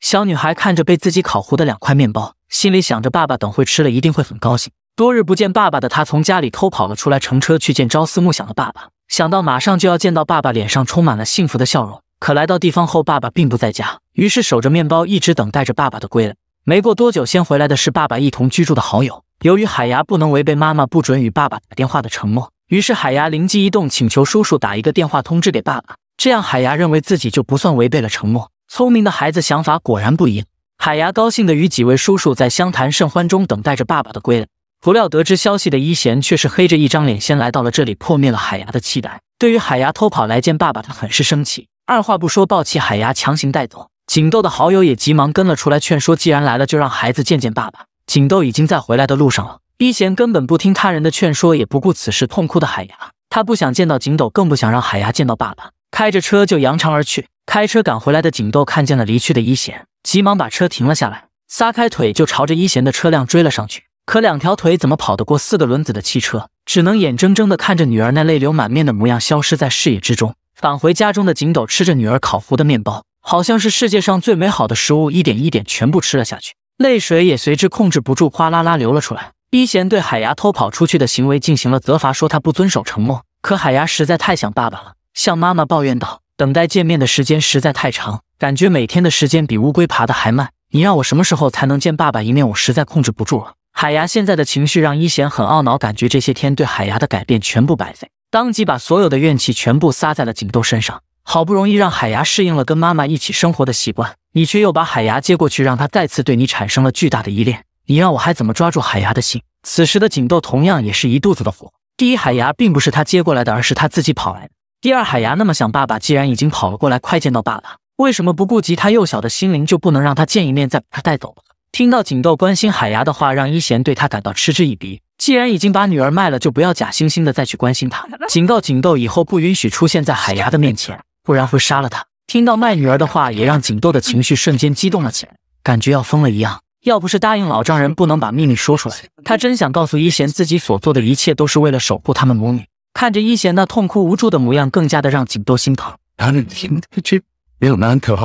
[SPEAKER 1] 小女孩看着被自己烤糊的两块面包，心里想着爸爸等会吃了一定会很高兴。多日不见爸爸的他，从家里偷跑了出来，乘车去见朝思暮想的爸爸。想到马上就要见到爸爸，脸上充满了幸福的笑容。可来到地方后，爸爸并不在家，于是守着面包，一直等待着爸爸的归来。没过多久，先回来的是爸爸一同居住的好友。由于海牙不能违背妈妈不准与爸爸打电话的承诺，于是海牙灵机一动，请求叔叔打一个电话通知给爸爸，这样海牙认为自己就不算违背了承诺。聪明的孩子想法果然不一样。海牙高兴的与几位叔叔在相谈甚欢中等待着爸爸的归来。不料得知消息的一贤却是黑着一张脸，先来到了这里，破灭了海牙的期待。对于海牙偷跑来见爸爸，他很是生气，二话不说抱起海牙强行带走。锦豆的好友也急忙跟了出来，劝说既然来了，就让孩子见见爸爸。锦豆已经在回来的路上了。一贤根本不听他人的劝说，也不顾此时痛哭的海牙，他不想见到锦斗，更不想让海牙见到爸爸，开着车就扬长而去。开车赶回来的锦豆看见了离去的一贤，急忙把车停了下来，撒开腿就朝着一贤的车辆追了上去。可两条腿怎么跑得过四个轮子的汽车？只能眼睁睁地看着女儿那泪流满面的模样消失在视野之中。返回家中的锦斗吃着女儿烤糊的面包，好像是世界上最美好的食物，一点一点全部吃了下去，泪水也随之控制不住哗啦啦流了出来。一贤对海牙偷跑出去的行为进行了责罚，说他不遵守承诺。可海牙实在太想爸爸了，向妈妈抱怨道：“等待见面的时间实在太长，感觉每天的时间比乌龟爬的还慢。你让我什么时候才能见爸爸一面？我实在控制不住了。”海牙现在的情绪让一贤很懊恼，感觉这些天对海牙的改变全部白费，当即把所有的怨气全部撒在了景豆身上。好不容易让海牙适应了跟妈妈一起生活的习惯，你却又把海牙接过去，让他再次对你产生了巨大的依恋，你让我还怎么抓住海牙的心？此时的景豆同样也是一肚子的火。第一，海牙并不是他接过来的，而是他自己跑来的。第二，海牙那么想爸爸，既然已经跑了过来，快见到爸爸，为什么不顾及他幼小的心灵，就不能让他见一面再把他带走听到景豆关心海牙的话，让一贤对他感到嗤之以鼻。既然已经把女儿卖了，就不要假惺惺的再去关心她。警告景豆以后不允许出现在海牙的面前，不然会杀了他。听到卖女儿的话，也让景豆的情绪瞬间激动了起来，感觉要疯了一样。要不是答应老丈人不能把秘密说出来，他真想告诉一贤自己所做的一切都是为了守护他们母女。看着一贤那痛哭无助的模样，更加的让景豆心疼。男人听这没有难头，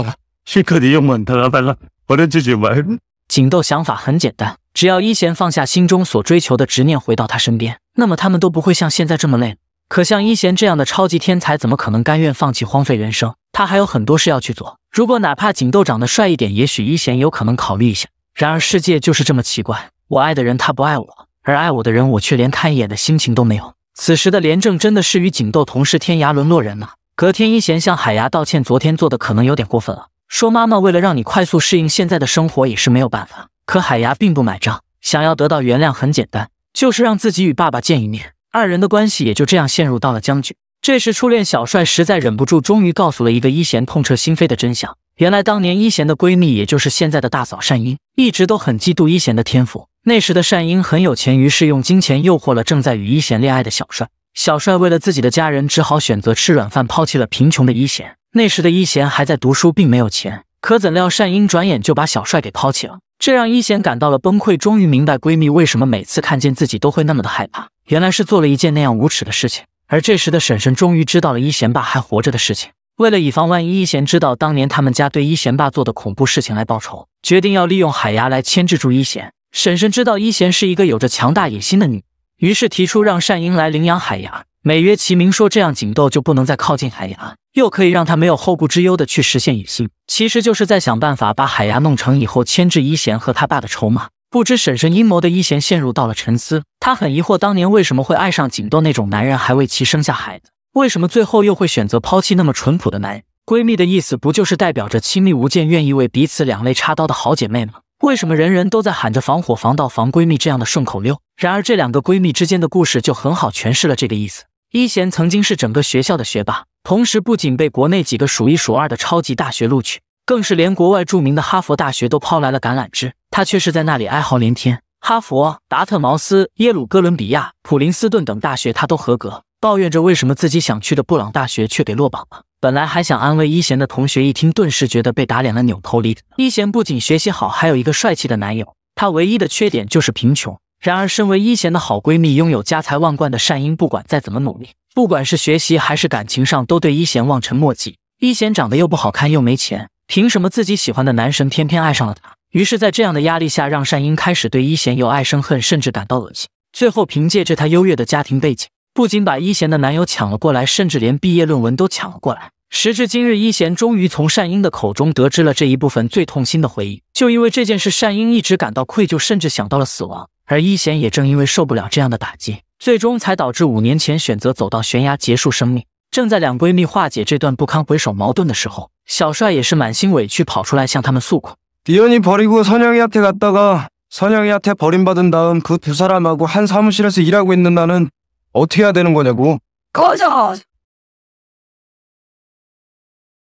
[SPEAKER 1] 去可用有门老板了，我这自己玩。锦豆想法很简单，只要一贤放下心中所追求的执念，回到他身边，那么他们都不会像现在这么累。可像一贤这样的超级天才，怎么可能甘愿放弃、荒废人生？他还有很多事要去做。如果哪怕锦豆长得帅一点，也许一贤有可能考虑一下。然而世界就是这么奇怪，我爱的人他不爱我，而爱我的人，我却连看一眼的心情都没有。此时的廉政真的是与锦豆同是天涯沦落人吗？隔天，一贤向海牙道歉，昨天做的可能有点过分了。说妈妈为了让你快速适应现在的生活也是没有办法，可海牙并不买账，想要得到原谅很简单，就是让自己与爸爸见一面。二人的关系也就这样陷入到了僵局。这时初恋小帅实在忍不住，终于告诉了一个一贤痛彻心扉的真相。原来当年一贤的闺蜜，也就是现在的大嫂善英，一直都很嫉妒一贤的天赋。那时的善英很有钱，于是用金钱诱惑了正在与一贤恋爱的小帅。小帅为了自己的家人，只好选择吃软饭，抛弃了贫穷的一贤。那时的一贤还在读书，并没有钱。可怎料善英转眼就把小帅给抛弃了，这让一贤感到了崩溃。终于明白闺蜜为什么每次看见自己都会那么的害怕，原来是做了一件那样无耻的事情。而这时的婶婶终于知道了一贤爸还活着的事情。为了以防万一，一贤知道当年他们家对一贤爸做的恐怖事情来报仇，决定要利用海牙来牵制住一贤。婶婶知道一贤是一个有着强大野心的女，于是提出让善英来领养海牙。美约其名，说，这样景斗就不能再靠近海牙。又可以让他没有后顾之忧的去实现野心，其实就是在想办法把海牙弄成以后牵制一贤和他爸的筹码。不知婶婶阴谋的一贤陷入到了沉思，他很疑惑当年为什么会爱上景豆那种男人，还为其生下孩子，为什么最后又会选择抛弃那么淳朴的男人？闺蜜的意思不就是代表着亲密无间、愿意为彼此两肋插刀的好姐妹吗？为什么人人都在喊着防火防盗防闺蜜这样的顺口溜？然而这两个闺蜜之间的故事就很好诠释了这个意思。一贤曾经是整个学校的学霸。同时，不仅被国内几个数一数二的超级大学录取，更是连国外著名的哈佛大学都抛来了橄榄枝，他却是在那里哀嚎连天。哈佛、达特茅斯、耶鲁、哥伦比亚、普林斯顿等大学他都合格，抱怨着为什么自己想去的布朗大学却给落榜了。本来还想安慰一贤的同学一听，顿时觉得被打脸了，扭头离。一贤不仅学习好，还有一个帅气的男友，她唯一的缺点就是贫穷。然而，身为一贤的好闺蜜，拥有家财万贯的善英，不管再怎么努力。不管是学习还是感情上，都对一贤望尘莫及。一贤长得又不好看，又没钱，凭什么自己喜欢的男神偏偏爱上了他？于是，在这样的压力下，让善英开始对一贤由爱生恨，甚至感到恶心。最后，凭借着他优越的家庭背景，不仅把一贤的男友抢了过来，甚至连毕业论文都抢了过来。时至今日，一贤终于从善英的口中得知了这一部分最痛心的回忆。就因为这件事，善英一直感到愧疚，甚至想到了死亡。而一贤也正因为受不了这样的打击。最终才导致五年前选择走到悬崖结束生命。正在两闺蜜化解这段不堪回首矛盾的时候，小帅也是满心委屈跑出来向她们诉苦。연이버리고선영이한테갔다가선영이한테버림받은다음그두사람하고한사무실에서일하고있는나는어떻게해야되는거냐고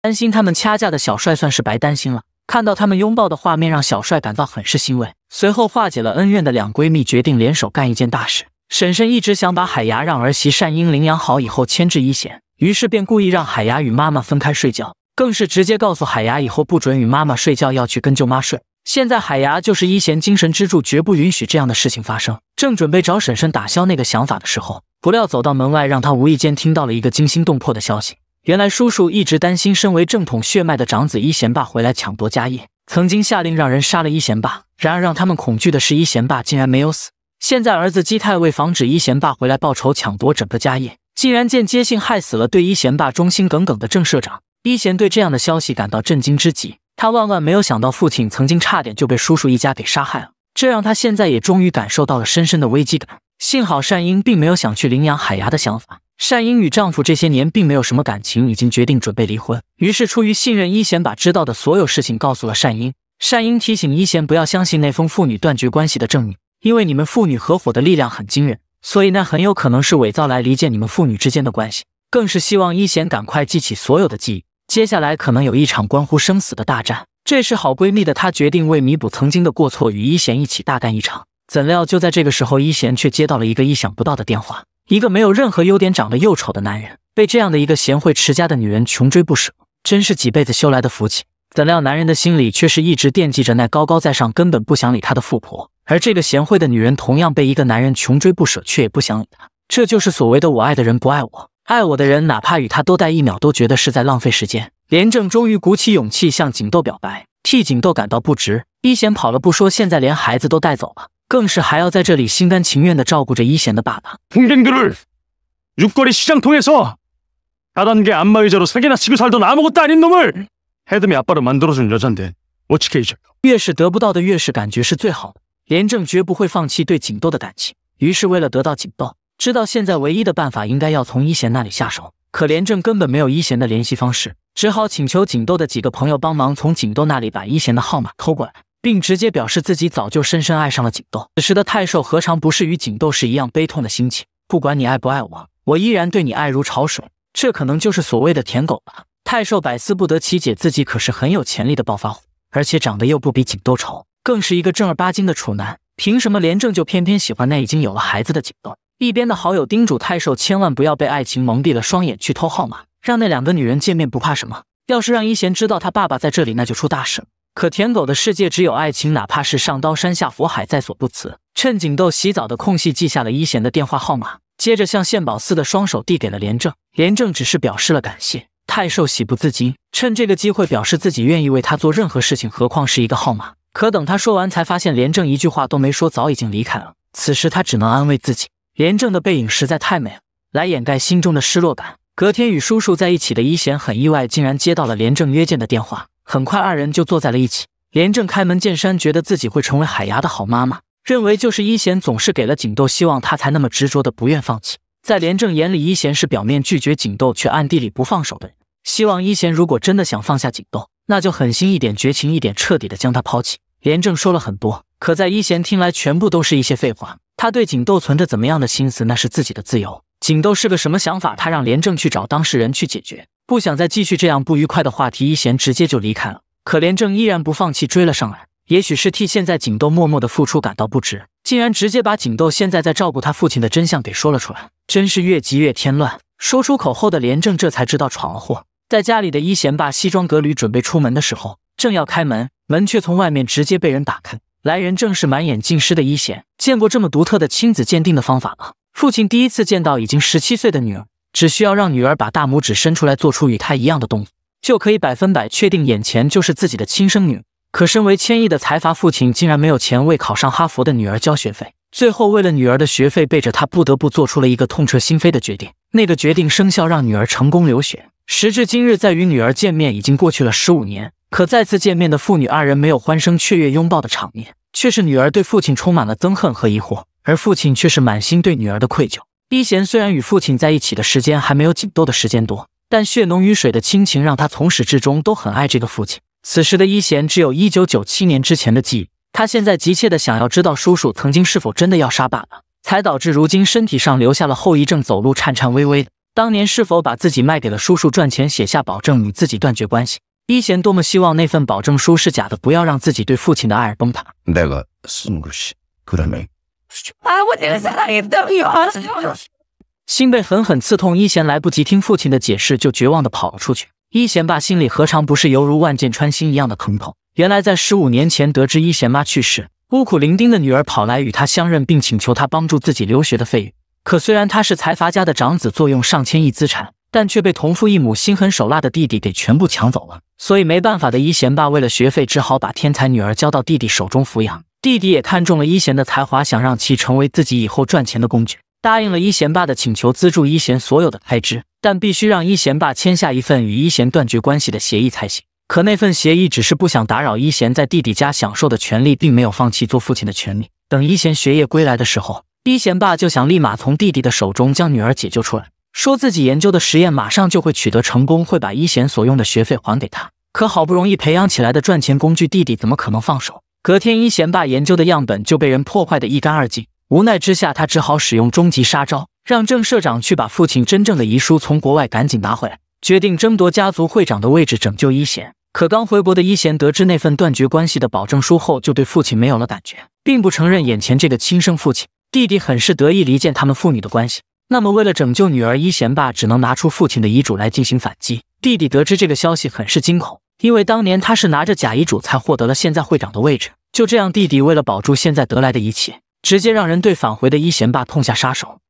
[SPEAKER 1] 担心他们掐架的小帅算是白担心了。看到他们拥抱的画面，让小帅感到很是欣慰。随后化解了恩怨的两闺蜜决定联手干一件大事。婶婶一直想把海牙让儿媳善英领养好以后牵制一贤，于是便故意让海牙与妈妈分开睡觉，更是直接告诉海牙以后不准与妈妈睡觉，要去跟舅妈睡。现在海牙就是一贤精神支柱，绝不允许这样的事情发生。正准备找婶婶打消那个想法的时候，不料走到门外，让他无意间听到了一个惊心动魄的消息。原来叔叔一直担心身为正统血脉的长子一贤爸回来抢夺家业，曾经下令让人杀了一贤爸。然而让他们恐惧的是，一贤爸竟然没有死。现在儿子基泰为防止一贤爸回来报仇抢夺整个家业，竟然间接性害死了对一贤爸忠心耿耿的郑社长。一贤对这样的消息感到震惊之极，他万万没有想到父亲曾经差点就被叔叔一家给杀害了，这让他现在也终于感受到了深深的危机感。幸好善英并没有想去领养海牙的想法，善英与丈夫这些年并没有什么感情，已经决定准备离婚。于是出于信任，一贤把知道的所有事情告诉了善英。善英提醒一贤不要相信那封父女断绝关系的证明。因为你们父女合伙的力量很惊人，所以那很有可能是伪造来离间你们父女之间的关系，更是希望一贤赶快记起所有的记忆。接下来可能有一场关乎生死的大战。这是好闺蜜的她决定为弥补曾经的过错，与一贤一起大干一场。怎料就在这个时候，一贤却接到了一个意想不到的电话。一个没有任何优点、长得又丑的男人，被这样的一个贤惠持家的女人穷追不舍，真是几辈子修来的福气。怎料男人的心里却是一直惦记着那高高在上、根本不想理他的富婆。而这个贤惠的女人同样被一个男人穷追不舍，却也不想理他。这就是所谓的“我爱的人不爱我，爱我的人哪怕与他多待一秒都觉得是在浪费时间”。廉政终于鼓起勇气向景豆表白，替景豆感到不值。一贤跑了不说，现在连孩子都带走了，更是还要在这里心甘情愿地照顾着一贤的爸爸。越是得不到的，越是感觉是最好的。廉政绝不会放弃对景豆的感情，于是为了得到景豆，知道现在唯一的办法应该要从一贤那里下手。可廉政根本没有一贤的联系方式，只好请求景豆的几个朋友帮忙，从景豆那里把一贤的号码偷过来，并直接表示自己早就深深爱上了景豆。此时的太寿何尝不是与景豆是一样悲痛的心情？不管你爱不爱我，我依然对你爱如潮水。这可能就是所谓的舔狗吧？太寿百思不得其解，自己可是很有潜力的暴发户，而且长得又不比景豆丑。更是一个正儿八经的处男，凭什么廉政就偏偏喜欢那已经有了孩子的景豆？一边的好友叮嘱太寿千万不要被爱情蒙蔽了双眼去偷号码，让那两个女人见面不怕什么？要是让一贤知道他爸爸在这里，那就出大事了。可舔狗的世界只有爱情，哪怕是上刀山下火海，在所不辞。趁景豆洗澡的空隙，记下了一贤的电话号码，接着向献宝似的双手递给了廉政。廉政只是表示了感谢，太寿喜不自禁，趁这个机会表示自己愿意为他做任何事情，何况是一个号码。可等他说完，才发现廉政一句话都没说，早已经离开了。此时他只能安慰自己，廉政的背影实在太美了，来掩盖心中的失落感。隔天与叔叔在一起的一贤很意外，竟然接到了廉政约见的电话。很快，二人就坐在了一起。廉政开门见山，觉得自己会成为海牙的好妈妈，认为就是一贤总是给了锦豆希望，他才那么执着的不愿放弃。在廉政眼里，一贤是表面拒绝锦豆，却暗地里不放手的人。希望一贤如果真的想放下锦豆，那就狠心一点，绝情一点，彻底的将他抛弃。廉政说了很多，可在一贤听来，全部都是一些废话。他对景豆存着怎么样的心思，那是自己的自由。景豆是个什么想法，他让廉政去找当事人去解决，不想再继续这样不愉快的话题。一贤直接就离开了。可廉政依然不放弃，追了上来。也许是替现在景豆默默的付出感到不值，竟然直接把景豆现在在照顾他父亲的真相给说了出来。真是越急越添乱。说出口后的廉政，这才知道闯了祸。在家里的一贤爸西装革履，准备出门的时候。正要开门，门却从外面直接被人打开。来人正是满眼尽湿的一贤。见过这么独特的亲子鉴定的方法吗？父亲第一次见到已经十七岁的女儿，只需要让女儿把大拇指伸出来，做出与他一样的动作，就可以百分百确定眼前就是自己的亲生女。可身为千亿的财阀，父亲竟然没有钱为考上哈佛的女儿交学费。最后，为了女儿的学费，背着她不得不做出了一个痛彻心扉的决定。那个决定生效，让女儿成功留学。时至今日，在与女儿见面已经过去了十五年。可再次见面的父女二人没有欢声雀跃拥抱的场面，却是女儿对父亲充满了憎恨和疑惑，而父亲却是满心对女儿的愧疚。一贤虽然与父亲在一起的时间还没有锦斗的时间多，但血浓于水的亲情让他从始至终都很爱这个父亲。此时的一贤只有一九九七年之前的记忆，他现在急切的想要知道叔叔曾经是否真的要杀爸爸，才导致如今身体上留下了后遗症，走路颤颤巍巍的。当年是否把自己卖给了叔叔赚钱，写下保证与自己断绝关系？一贤多么希望那份保证书是假的，不要让自己对父亲的爱而崩塌。那个是心被狠狠刺痛，一贤来不及听父亲的解释，就绝望地跑了出去。一贤爸心里何尝不是犹如万箭穿心一样的疼痛？原来在十五年前得知一贤妈去世，孤苦伶仃的女儿跑来与他相认，并请求他帮助自己留学的费用。可虽然他是财阀家的长子，坐拥上千亿资产。但却被同父异母、心狠手辣的弟弟给全部抢走了，所以没办法的一贤爸为了学费，只好把天才女儿交到弟弟手中抚养。弟弟也看中了一贤的才华，想让其成为自己以后赚钱的工具，答应了一贤爸的请求，资助一贤所有的开支，但必须让一贤爸签下一份与一贤断绝关系的协议才行。可那份协议只是不想打扰一贤在弟弟家享受的权利，并没有放弃做父亲的权利。等一贤学业归来的时候，一贤爸就想立马从弟弟的手中将女儿解救出来。说自己研究的实验马上就会取得成功，会把一贤所用的学费还给他。可好不容易培养起来的赚钱工具弟弟，怎么可能放手？隔天，一贤爸研究的样本就被人破坏的一干二净。无奈之下，他只好使用终极杀招，让郑社长去把父亲真正的遗书从国外赶紧拿回来，决定争夺家族会长的位置，拯救一贤。可刚回国的一贤得知那份断绝关系的保证书后，就对父亲没有了感觉，并不承认眼前这个亲生父亲。弟弟很是得意，离间他们父女的关系。那么，为了拯救女儿，一贤爸只能拿出父亲的遗嘱来进行反击。弟弟得知这个消息，很是惊恐，因为当年他是拿着假遗嘱才获得了现在会长的位置。就这样，弟弟为了保住现在得来的一切，直接让人对返回的一贤爸痛下杀手。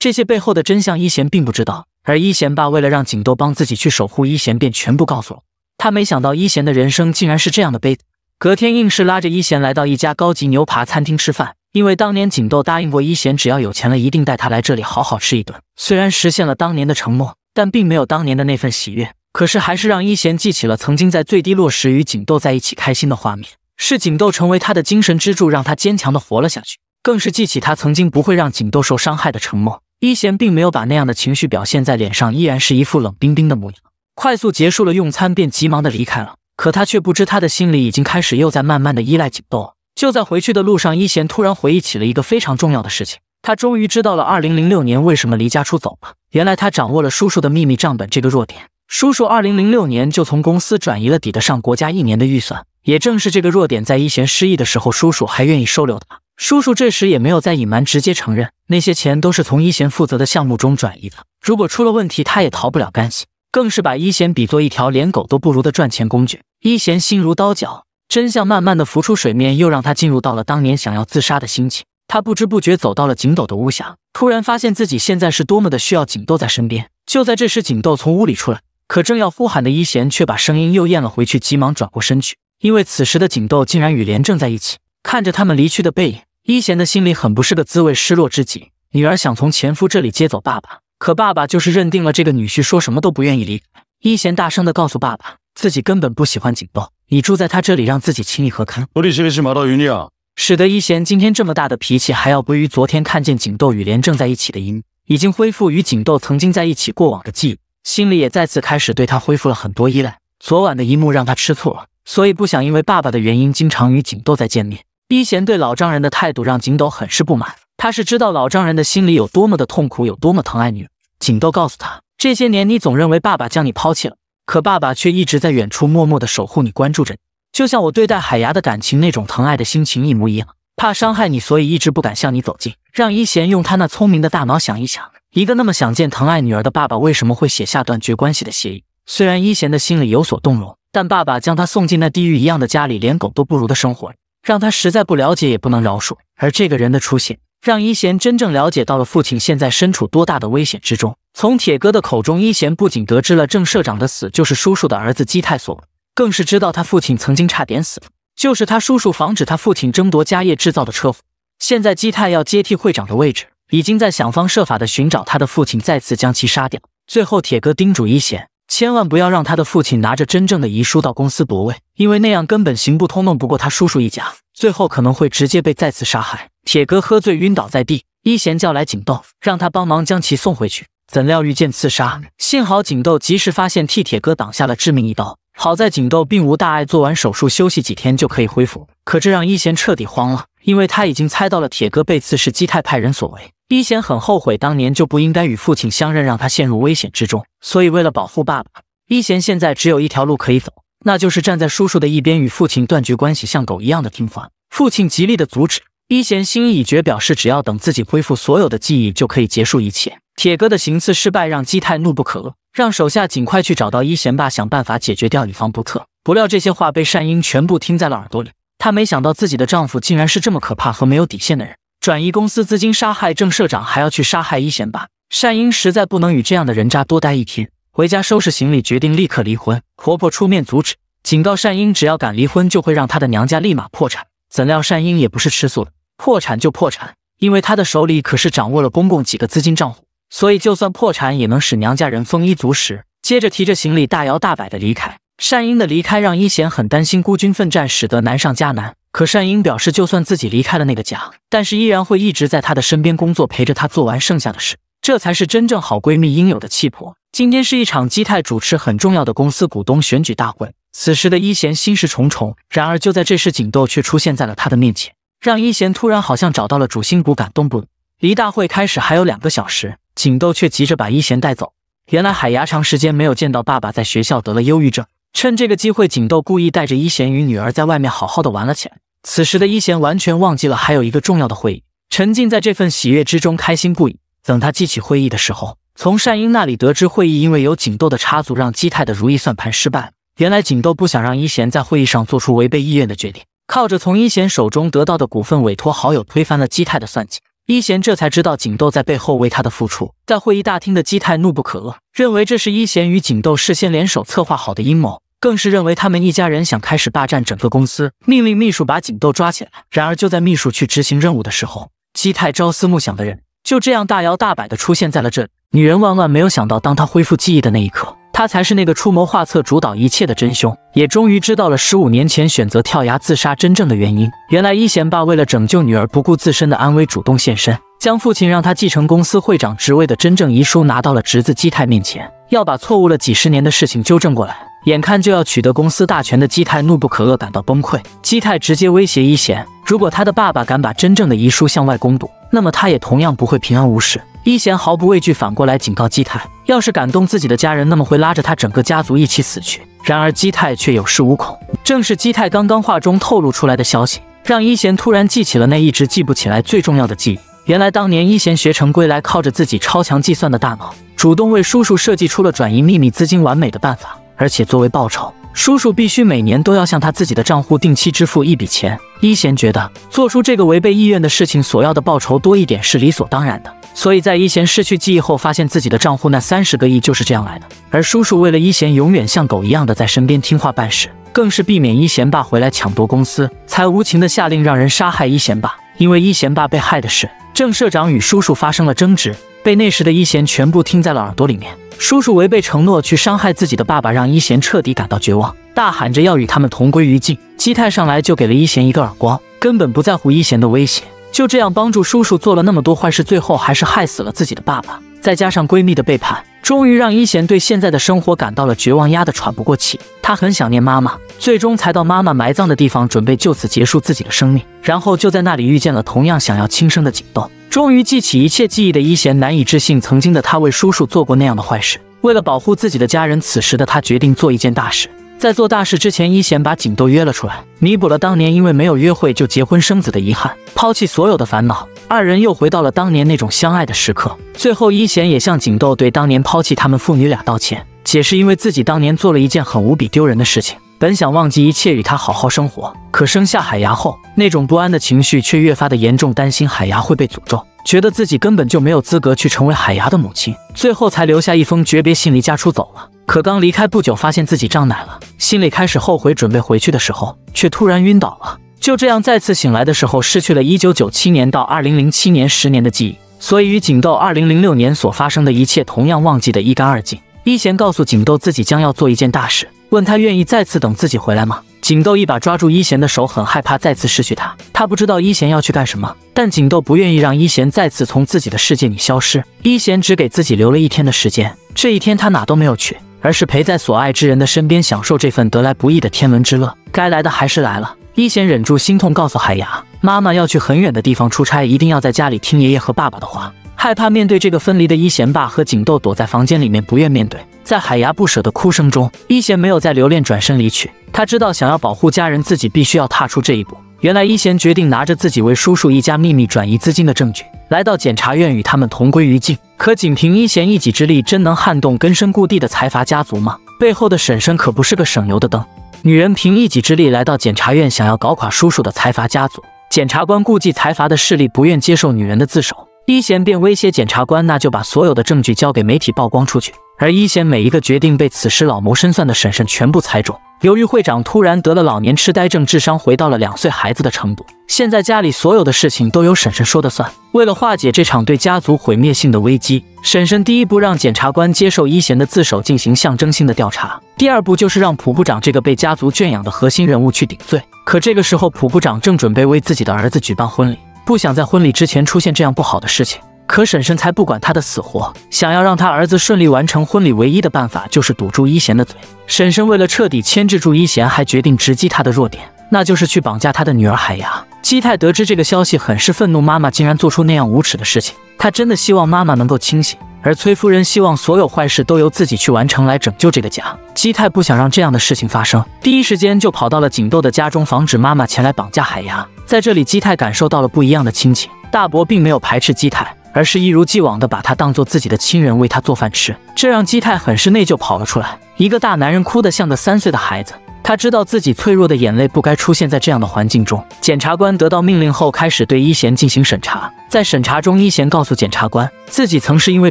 [SPEAKER 1] 这些背后的真相，一贤并不知道。而一贤爸为了让景豆帮自己去守护一贤，便全部告诉了他。没想到一贤的人生竟然是这样的悲。隔天，硬是拉着一贤来到一家高级牛扒餐厅吃饭。因为当年锦豆答应过一贤，只要有钱了，一定带他来这里好好吃一顿。虽然实现了当年的承诺，但并没有当年的那份喜悦。可是还是让一贤记起了曾经在最低落时与锦豆在一起开心的画面，是锦豆成为他的精神支柱，让他坚强的活了下去。更是记起他曾经不会让锦豆受伤害的承诺。一贤并没有把那样的情绪表现在脸上，依然是一副冷冰冰的模样。快速结束了用餐，便急忙的离开了。可他却不知，他的心里已经开始又在慢慢的依赖锦豆了。就在回去的路上，一贤突然回忆起了一个非常重要的事情。他终于知道了二零零六年为什么离家出走了。原来他掌握了叔叔的秘密账本这个弱点。叔叔二零零六年就从公司转移了抵得上国家一年的预算。也正是这个弱点，在一贤失忆的时候，叔叔还愿意收留他。叔叔这时也没有再隐瞒，直接承认那些钱都是从一贤负责的项目中转移的。如果出了问题，他也逃不了干系。更是把一贤比作一条连狗都不如的赚钱工具。一贤心如刀绞。真相慢慢的浮出水面，又让他进入到了当年想要自杀的心情。他不知不觉走到了井斗的屋下，突然发现自己现在是多么的需要井斗在身边。就在这时，井斗从屋里出来，可正要呼喊的依贤却把声音又咽了回去，急忙转过身去，因为此时的井斗竟然与莲正在一起。看着他们离去的背影，依贤的心里很不是个滋味，失落至极。女儿想从前夫这里接走爸爸，可爸爸就是认定了这个女婿，说什么都不愿意离开。依贤大声的告诉爸爸，自己根本不喜欢井斗。你住在他这里，让自己轻理何堪？我力气是马到云腻啊！使得一贤今天这么大的脾气，还要归于昨天看见景斗与莲正在一起的一幕，已经恢复与景斗曾经在一起过往的记忆，心里也再次开始对他恢复了很多依赖。昨晚的一幕让他吃醋了，所以不想因为爸爸的原因经常与景斗再见面。一贤对老丈人的态度让景斗很是不满。他是知道老丈人的心里有多么的痛苦，有多么疼爱女儿。景斗告诉他，这些年你总认为爸爸将你抛弃了。可爸爸却一直在远处默默的守护你，关注着你，就像我对待海牙的感情那种疼爱的心情一模一样。怕伤害你，所以一直不敢向你走近。让一贤用他那聪明的大脑想一想，一个那么想见、疼爱女儿的爸爸，为什么会写下断绝关系的协议？虽然一贤的心里有所动容，但爸爸将他送进那地狱一样的家里，连狗都不如的生活，让他实在不了解，也不能饶恕。而这个人的出现，让一贤真正了解到了父亲现在身处多大的危险之中。从铁哥的口中，一贤不仅得知了郑社长的死就是叔叔的儿子基泰所为，更是知道他父亲曾经差点死，就是他叔叔防止他父亲争夺家业制造的车祸。现在基泰要接替会长的位置，已经在想方设法的寻找他的父亲，再次将其杀掉。最后，铁哥叮嘱一贤，千万不要让他的父亲拿着真正的遗书到公司夺位，因为那样根本行不通，弄不过他叔叔一家，最后可能会直接被再次杀害。铁哥喝醉晕倒在地，一贤叫来警豆，让他帮忙将其送回去。怎料遇剑刺杀，幸好锦豆及时发现，替铁哥挡下了致命一刀。好在锦豆并无大碍，做完手术休息几天就可以恢复。可这让一贤彻底慌了，因为他已经猜到了铁哥被刺是基泰派人所为。一贤很后悔当年就不应该与父亲相认，让他陷入危险之中。所以为了保护爸爸，一贤现在只有一条路可以走，那就是站在叔叔的一边，与父亲断绝关系，像狗一样的听话。父亲极力的阻止，一贤心意已决，表示只要等自己恢复所有的记忆，就可以结束一切。铁哥的行刺失败让姬泰怒不可遏，让手下尽快去找到一贤爸，想办法解决掉，以防不测。不料这些话被善英全部听在了耳朵里。她没想到自己的丈夫竟然是这么可怕和没有底线的人，转移公司资金，杀害郑社长，还要去杀害一贤爸。善英实在不能与这样的人渣多待一天，回家收拾行李，决定立刻离婚。婆婆出面阻止，警告善英，只要敢离婚，就会让她的娘家立马破产。怎料善英也不是吃素的，破产就破产，因为她的手里可是掌握了公共几个资金账户。所以，就算破产也能使娘家人丰衣足食。接着提着行李大摇大摆的离开。善英的离开让一贤很担心，孤军奋战使得难上加难。可善英表示，就算自己离开了那个家，但是依然会一直在他的身边工作，陪着他做完剩下的事。这才是真正好闺蜜应有的气魄。今天是一场基泰主持很重要的公司股东选举大会。此时的一贤心事重重。然而就在这时，警豆却出现在了他的面前，让一贤突然好像找到了主心骨，感动不已。离大会开始还有两个小时。景豆却急着把一贤带走。原来海牙长时间没有见到爸爸，在学校得了忧郁症。趁这个机会，景豆故意带着一贤与女儿在外面好好的玩了起来。此时的一贤完全忘记了还有一个重要的会议，沉浸在这份喜悦之中，开心不已。等他记起会议的时候，从善英那里得知，会议因为有景豆的插足，让基泰的如意算盘失败。原来景豆不想让一贤在会议上做出违背意愿的决定，靠着从一贤手中得到的股份，委托好友推翻了基泰的算计。一贤这才知道景豆在背后为他的付出，在会议大厅的基泰怒不可遏，认为这是一贤与景豆事先联手策划好的阴谋，更是认为他们一家人想开始霸占整个公司，命令秘书把景豆抓起来。然而就在秘书去执行任务的时候，基泰朝思暮想的人就这样大摇大摆地出现在了这里。女人万万没有想到，当她恢复记忆的那一刻。他才是那个出谋划策、主导一切的真凶，也终于知道了十五年前选择跳崖自杀真正的原因。原来一贤爸为了拯救女儿，不顾自身的安危，主动现身，将父亲让他继承公司会长职位的真正遗书拿到了侄子基泰面前，要把错误了几十年的事情纠正过来。眼看就要取得公司大权的基泰怒不可遏，感到崩溃。基泰直接威胁一贤：“如果他的爸爸敢把真正的遗书向外公布，那么他也同样不会平安无事。”一贤毫不畏惧，反过来警告基泰。要是敢动自己的家人，那么会拉着他整个家族一起死去。然而基泰却有恃无恐，正是基泰刚刚话中透露出来的消息，让一贤突然记起了那一直记不起来最重要的记忆。原来当年一贤学成归来，靠着自己超强计算的大脑，主动为叔叔设计出了转移秘密资金完美的办法。而且作为报酬，叔叔必须每年都要向他自己的账户定期支付一笔钱。一贤觉得做出这个违背意愿的事情所要的报酬多一点是理所当然的，所以在一贤失去记忆后，发现自己的账户那三十个亿就是这样来的。而叔叔为了一贤永远像狗一样的在身边听话办事，更是避免一贤爸回来抢夺公司，才无情的下令让人杀害一贤爸。因为一贤爸被害的事，郑社长与叔叔发生了争执。被那时的一贤全部听在了耳朵里面。叔叔违背承诺去伤害自己的爸爸，让一贤彻底感到绝望，大喊着要与他们同归于尽。基泰上来就给了一贤一个耳光，根本不在乎一贤的威胁。就这样，帮助叔叔做了那么多坏事，最后还是害死了自己的爸爸。再加上闺蜜的背叛，终于让一贤对现在的生活感到了绝望，压得喘不过气。他很想念妈妈，最终才到妈妈埋葬的地方，准备就此结束自己的生命。然后就在那里遇见了同样想要轻生的景豆。终于记起一切记忆的一贤，难以置信曾经的他为叔叔做过那样的坏事。为了保护自己的家人，此时的他决定做一件大事。在做大事之前，一贤把景豆约了出来，弥补了当年因为没有约会就结婚生子的遗憾，抛弃所有的烦恼。二人又回到了当年那种相爱的时刻，最后一贤也向景豆对当年抛弃他们父女俩道歉，解释因为自己当年做了一件很无比丢人的事情，本想忘记一切与他好好生活，可生下海牙后，那种不安的情绪却越发的严重，担心海牙会被诅咒，觉得自己根本就没有资格去成为海牙的母亲，最后才留下一封诀别信离家出走了。可刚离开不久，发现自己胀奶了，心里开始后悔，准备回去的时候，却突然晕倒了。就这样再次醒来的时候，失去了一九九七年到二零零七年十年的记忆，所以与井豆二零零六年所发生的一切同样忘记的一干二净。一贤告诉井豆自己将要做一件大事，问他愿意再次等自己回来吗？井豆一把抓住一贤的手，很害怕再次失去他。他不知道一贤要去干什么，但井豆不愿意让一贤再次从自己的世界里消失。一贤只给自己留了一天的时间，这一天他哪都没有去，而是陪在所爱之人的身边，享受这份得来不易的天伦之乐。该来的还是来了。一贤忍住心痛，告诉海牙：“妈妈要去很远的地方出差，一定要在家里听爷爷和爸爸的话。”害怕面对这个分离的一贤爸和景豆，躲在房间里面不愿面对。在海牙不舍的哭声中，一贤没有再留恋，转身离去。他知道，想要保护家人，自己必须要踏出这一步。原来，一贤决定拿着自己为叔叔一家秘密转移资金的证据，来到检察院与他们同归于尽。可，仅凭一贤一己之力，真能撼动根深固蒂的财阀家族吗？背后的婶婶可不是个省油的灯。女人凭一己之力来到检察院，想要搞垮叔叔的财阀家族。检察官顾忌财阀的势力，不愿接受女人的自首。一贤便威胁检察官，那就把所有的证据交给媒体曝光出去。而一贤每一个决定被此时老谋深算的婶婶全部猜中。由于会长突然得了老年痴呆症，智商回到了两岁孩子的程度，现在家里所有的事情都由婶婶说的算。为了化解这场对家族毁灭性的危机，婶婶第一步让检察官接受一贤的自首，进行象征性的调查；第二步就是让朴部长这个被家族圈养的核心人物去顶罪。可这个时候，朴部长正准备为自己的儿子举办婚礼，不想在婚礼之前出现这样不好的事情。可婶婶才不管他的死活，想要让他儿子顺利完成婚礼，唯一的办法就是堵住一贤的嘴。婶婶为了彻底牵制住一贤，还决定直击他的弱点，那就是去绑架他的女儿海牙。基泰得知这个消息，很是愤怒，妈妈竟然做出那样无耻的事情，他真的希望妈妈能够清醒。而崔夫人希望所有坏事都由自己去完成，来拯救这个家。基泰不想让这样的事情发生，第一时间就跑到了景豆的家中，防止妈妈前来绑架海牙。在这里，基泰感受到了不一样的亲情，大伯并没有排斥基泰。而是一如既往的把他当做自己的亲人，为他做饭吃，这让基泰很是内疚，跑了出来。一个大男人哭得像个三岁的孩子，他知道自己脆弱的眼泪不该出现在这样的环境中。检察官得到命令后，开始对一贤进行审查。在审查中，一贤告诉检察官，自己曾是因为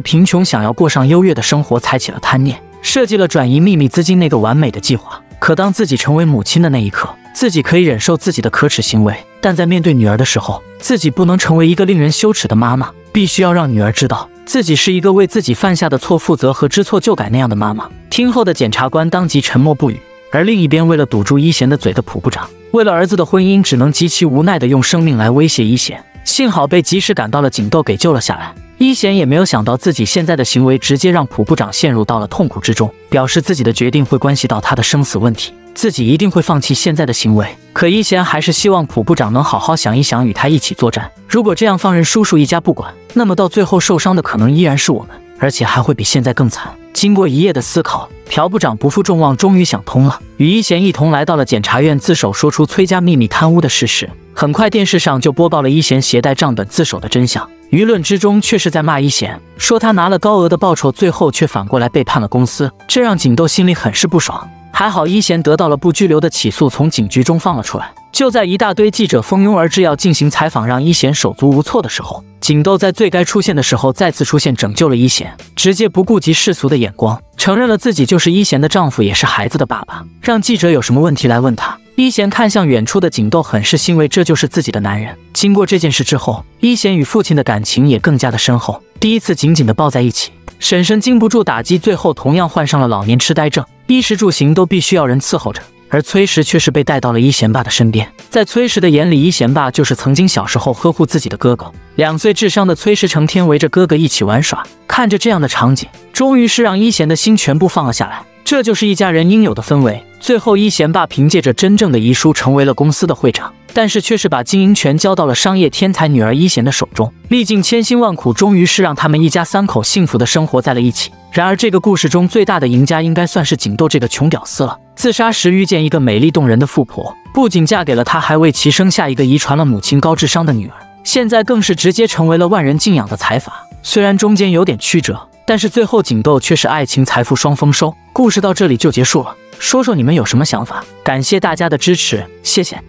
[SPEAKER 1] 贫穷，想要过上优越的生活，才起了贪念，设计了转移秘密资金那个完美的计划。可当自己成为母亲的那一刻，自己可以忍受自己的可耻行为，但在面对女儿的时候，自己不能成为一个令人羞耻的妈妈。必须要让女儿知道自己是一个为自己犯下的错负责和知错就改那样的妈妈。听后的检察官当即沉默不语，而另一边为了堵住一贤的嘴的朴部长，为了儿子的婚姻，只能极其无奈的用生命来威胁一贤，幸好被及时赶到了警豆给救了下来。一贤也没有想到自己现在的行为直接让朴部长陷入到了痛苦之中，表示自己的决定会关系到他的生死问题，自己一定会放弃现在的行为。可一贤还是希望朴部长能好好想一想，与他一起作战。如果这样放任叔叔一家不管，那么到最后受伤的可能依然是我们，而且还会比现在更惨。经过一夜的思考，朴部长不负众望，终于想通了，与一贤一同来到了检察院自首，说出崔家秘密贪污的事实。很快，电视上就播报了一贤携带账本自首的真相。舆论之中却是在骂一贤，说他拿了高额的报酬，最后却反过来背叛了公司，这让景豆心里很是不爽。还好一贤得到了不拘留的起诉，从警局中放了出来。就在一大堆记者蜂拥而至要进行采访，让一贤手足无措的时候，景豆在最该出现的时候再次出现，拯救了一贤，直接不顾及世俗的眼光，承认了自己就是一贤的丈夫，也是孩子的爸爸，让记者有什么问题来问他。一贤看向远处的景豆，很是欣慰，这就是自己的男人。经过这件事之后，一贤与父亲的感情也更加的深厚。第一次紧紧的抱在一起，婶婶经不住打击，最后同样患上了老年痴呆症，衣食住行都必须要人伺候着。而崔石却是被带到了一贤爸的身边，在崔石的眼里，一贤爸就是曾经小时候呵护自己的哥哥。两岁智商的崔石成天围着哥哥一起玩耍，看着这样的场景，终于是让一贤的心全部放了下来。这就是一家人应有的氛围。最后，一贤爸凭借着真正的遗书成为了公司的会长，但是却是把经营权交到了商业天才女儿一贤的手中。历尽千辛万苦，终于是让他们一家三口幸福的生活在了一起。然而，这个故事中最大的赢家应该算是锦豆这个穷屌丝了。自杀时遇见一个美丽动人的富婆，不仅嫁给了他，还为其生下一个遗传了母亲高智商的女儿。现在更是直接成为了万人敬仰的财阀。虽然中间有点曲折。但是最后，锦斗却是爱情、财富双丰收。故事到这里就结束了。说说你们有什么想法？感谢大家的支持，谢谢。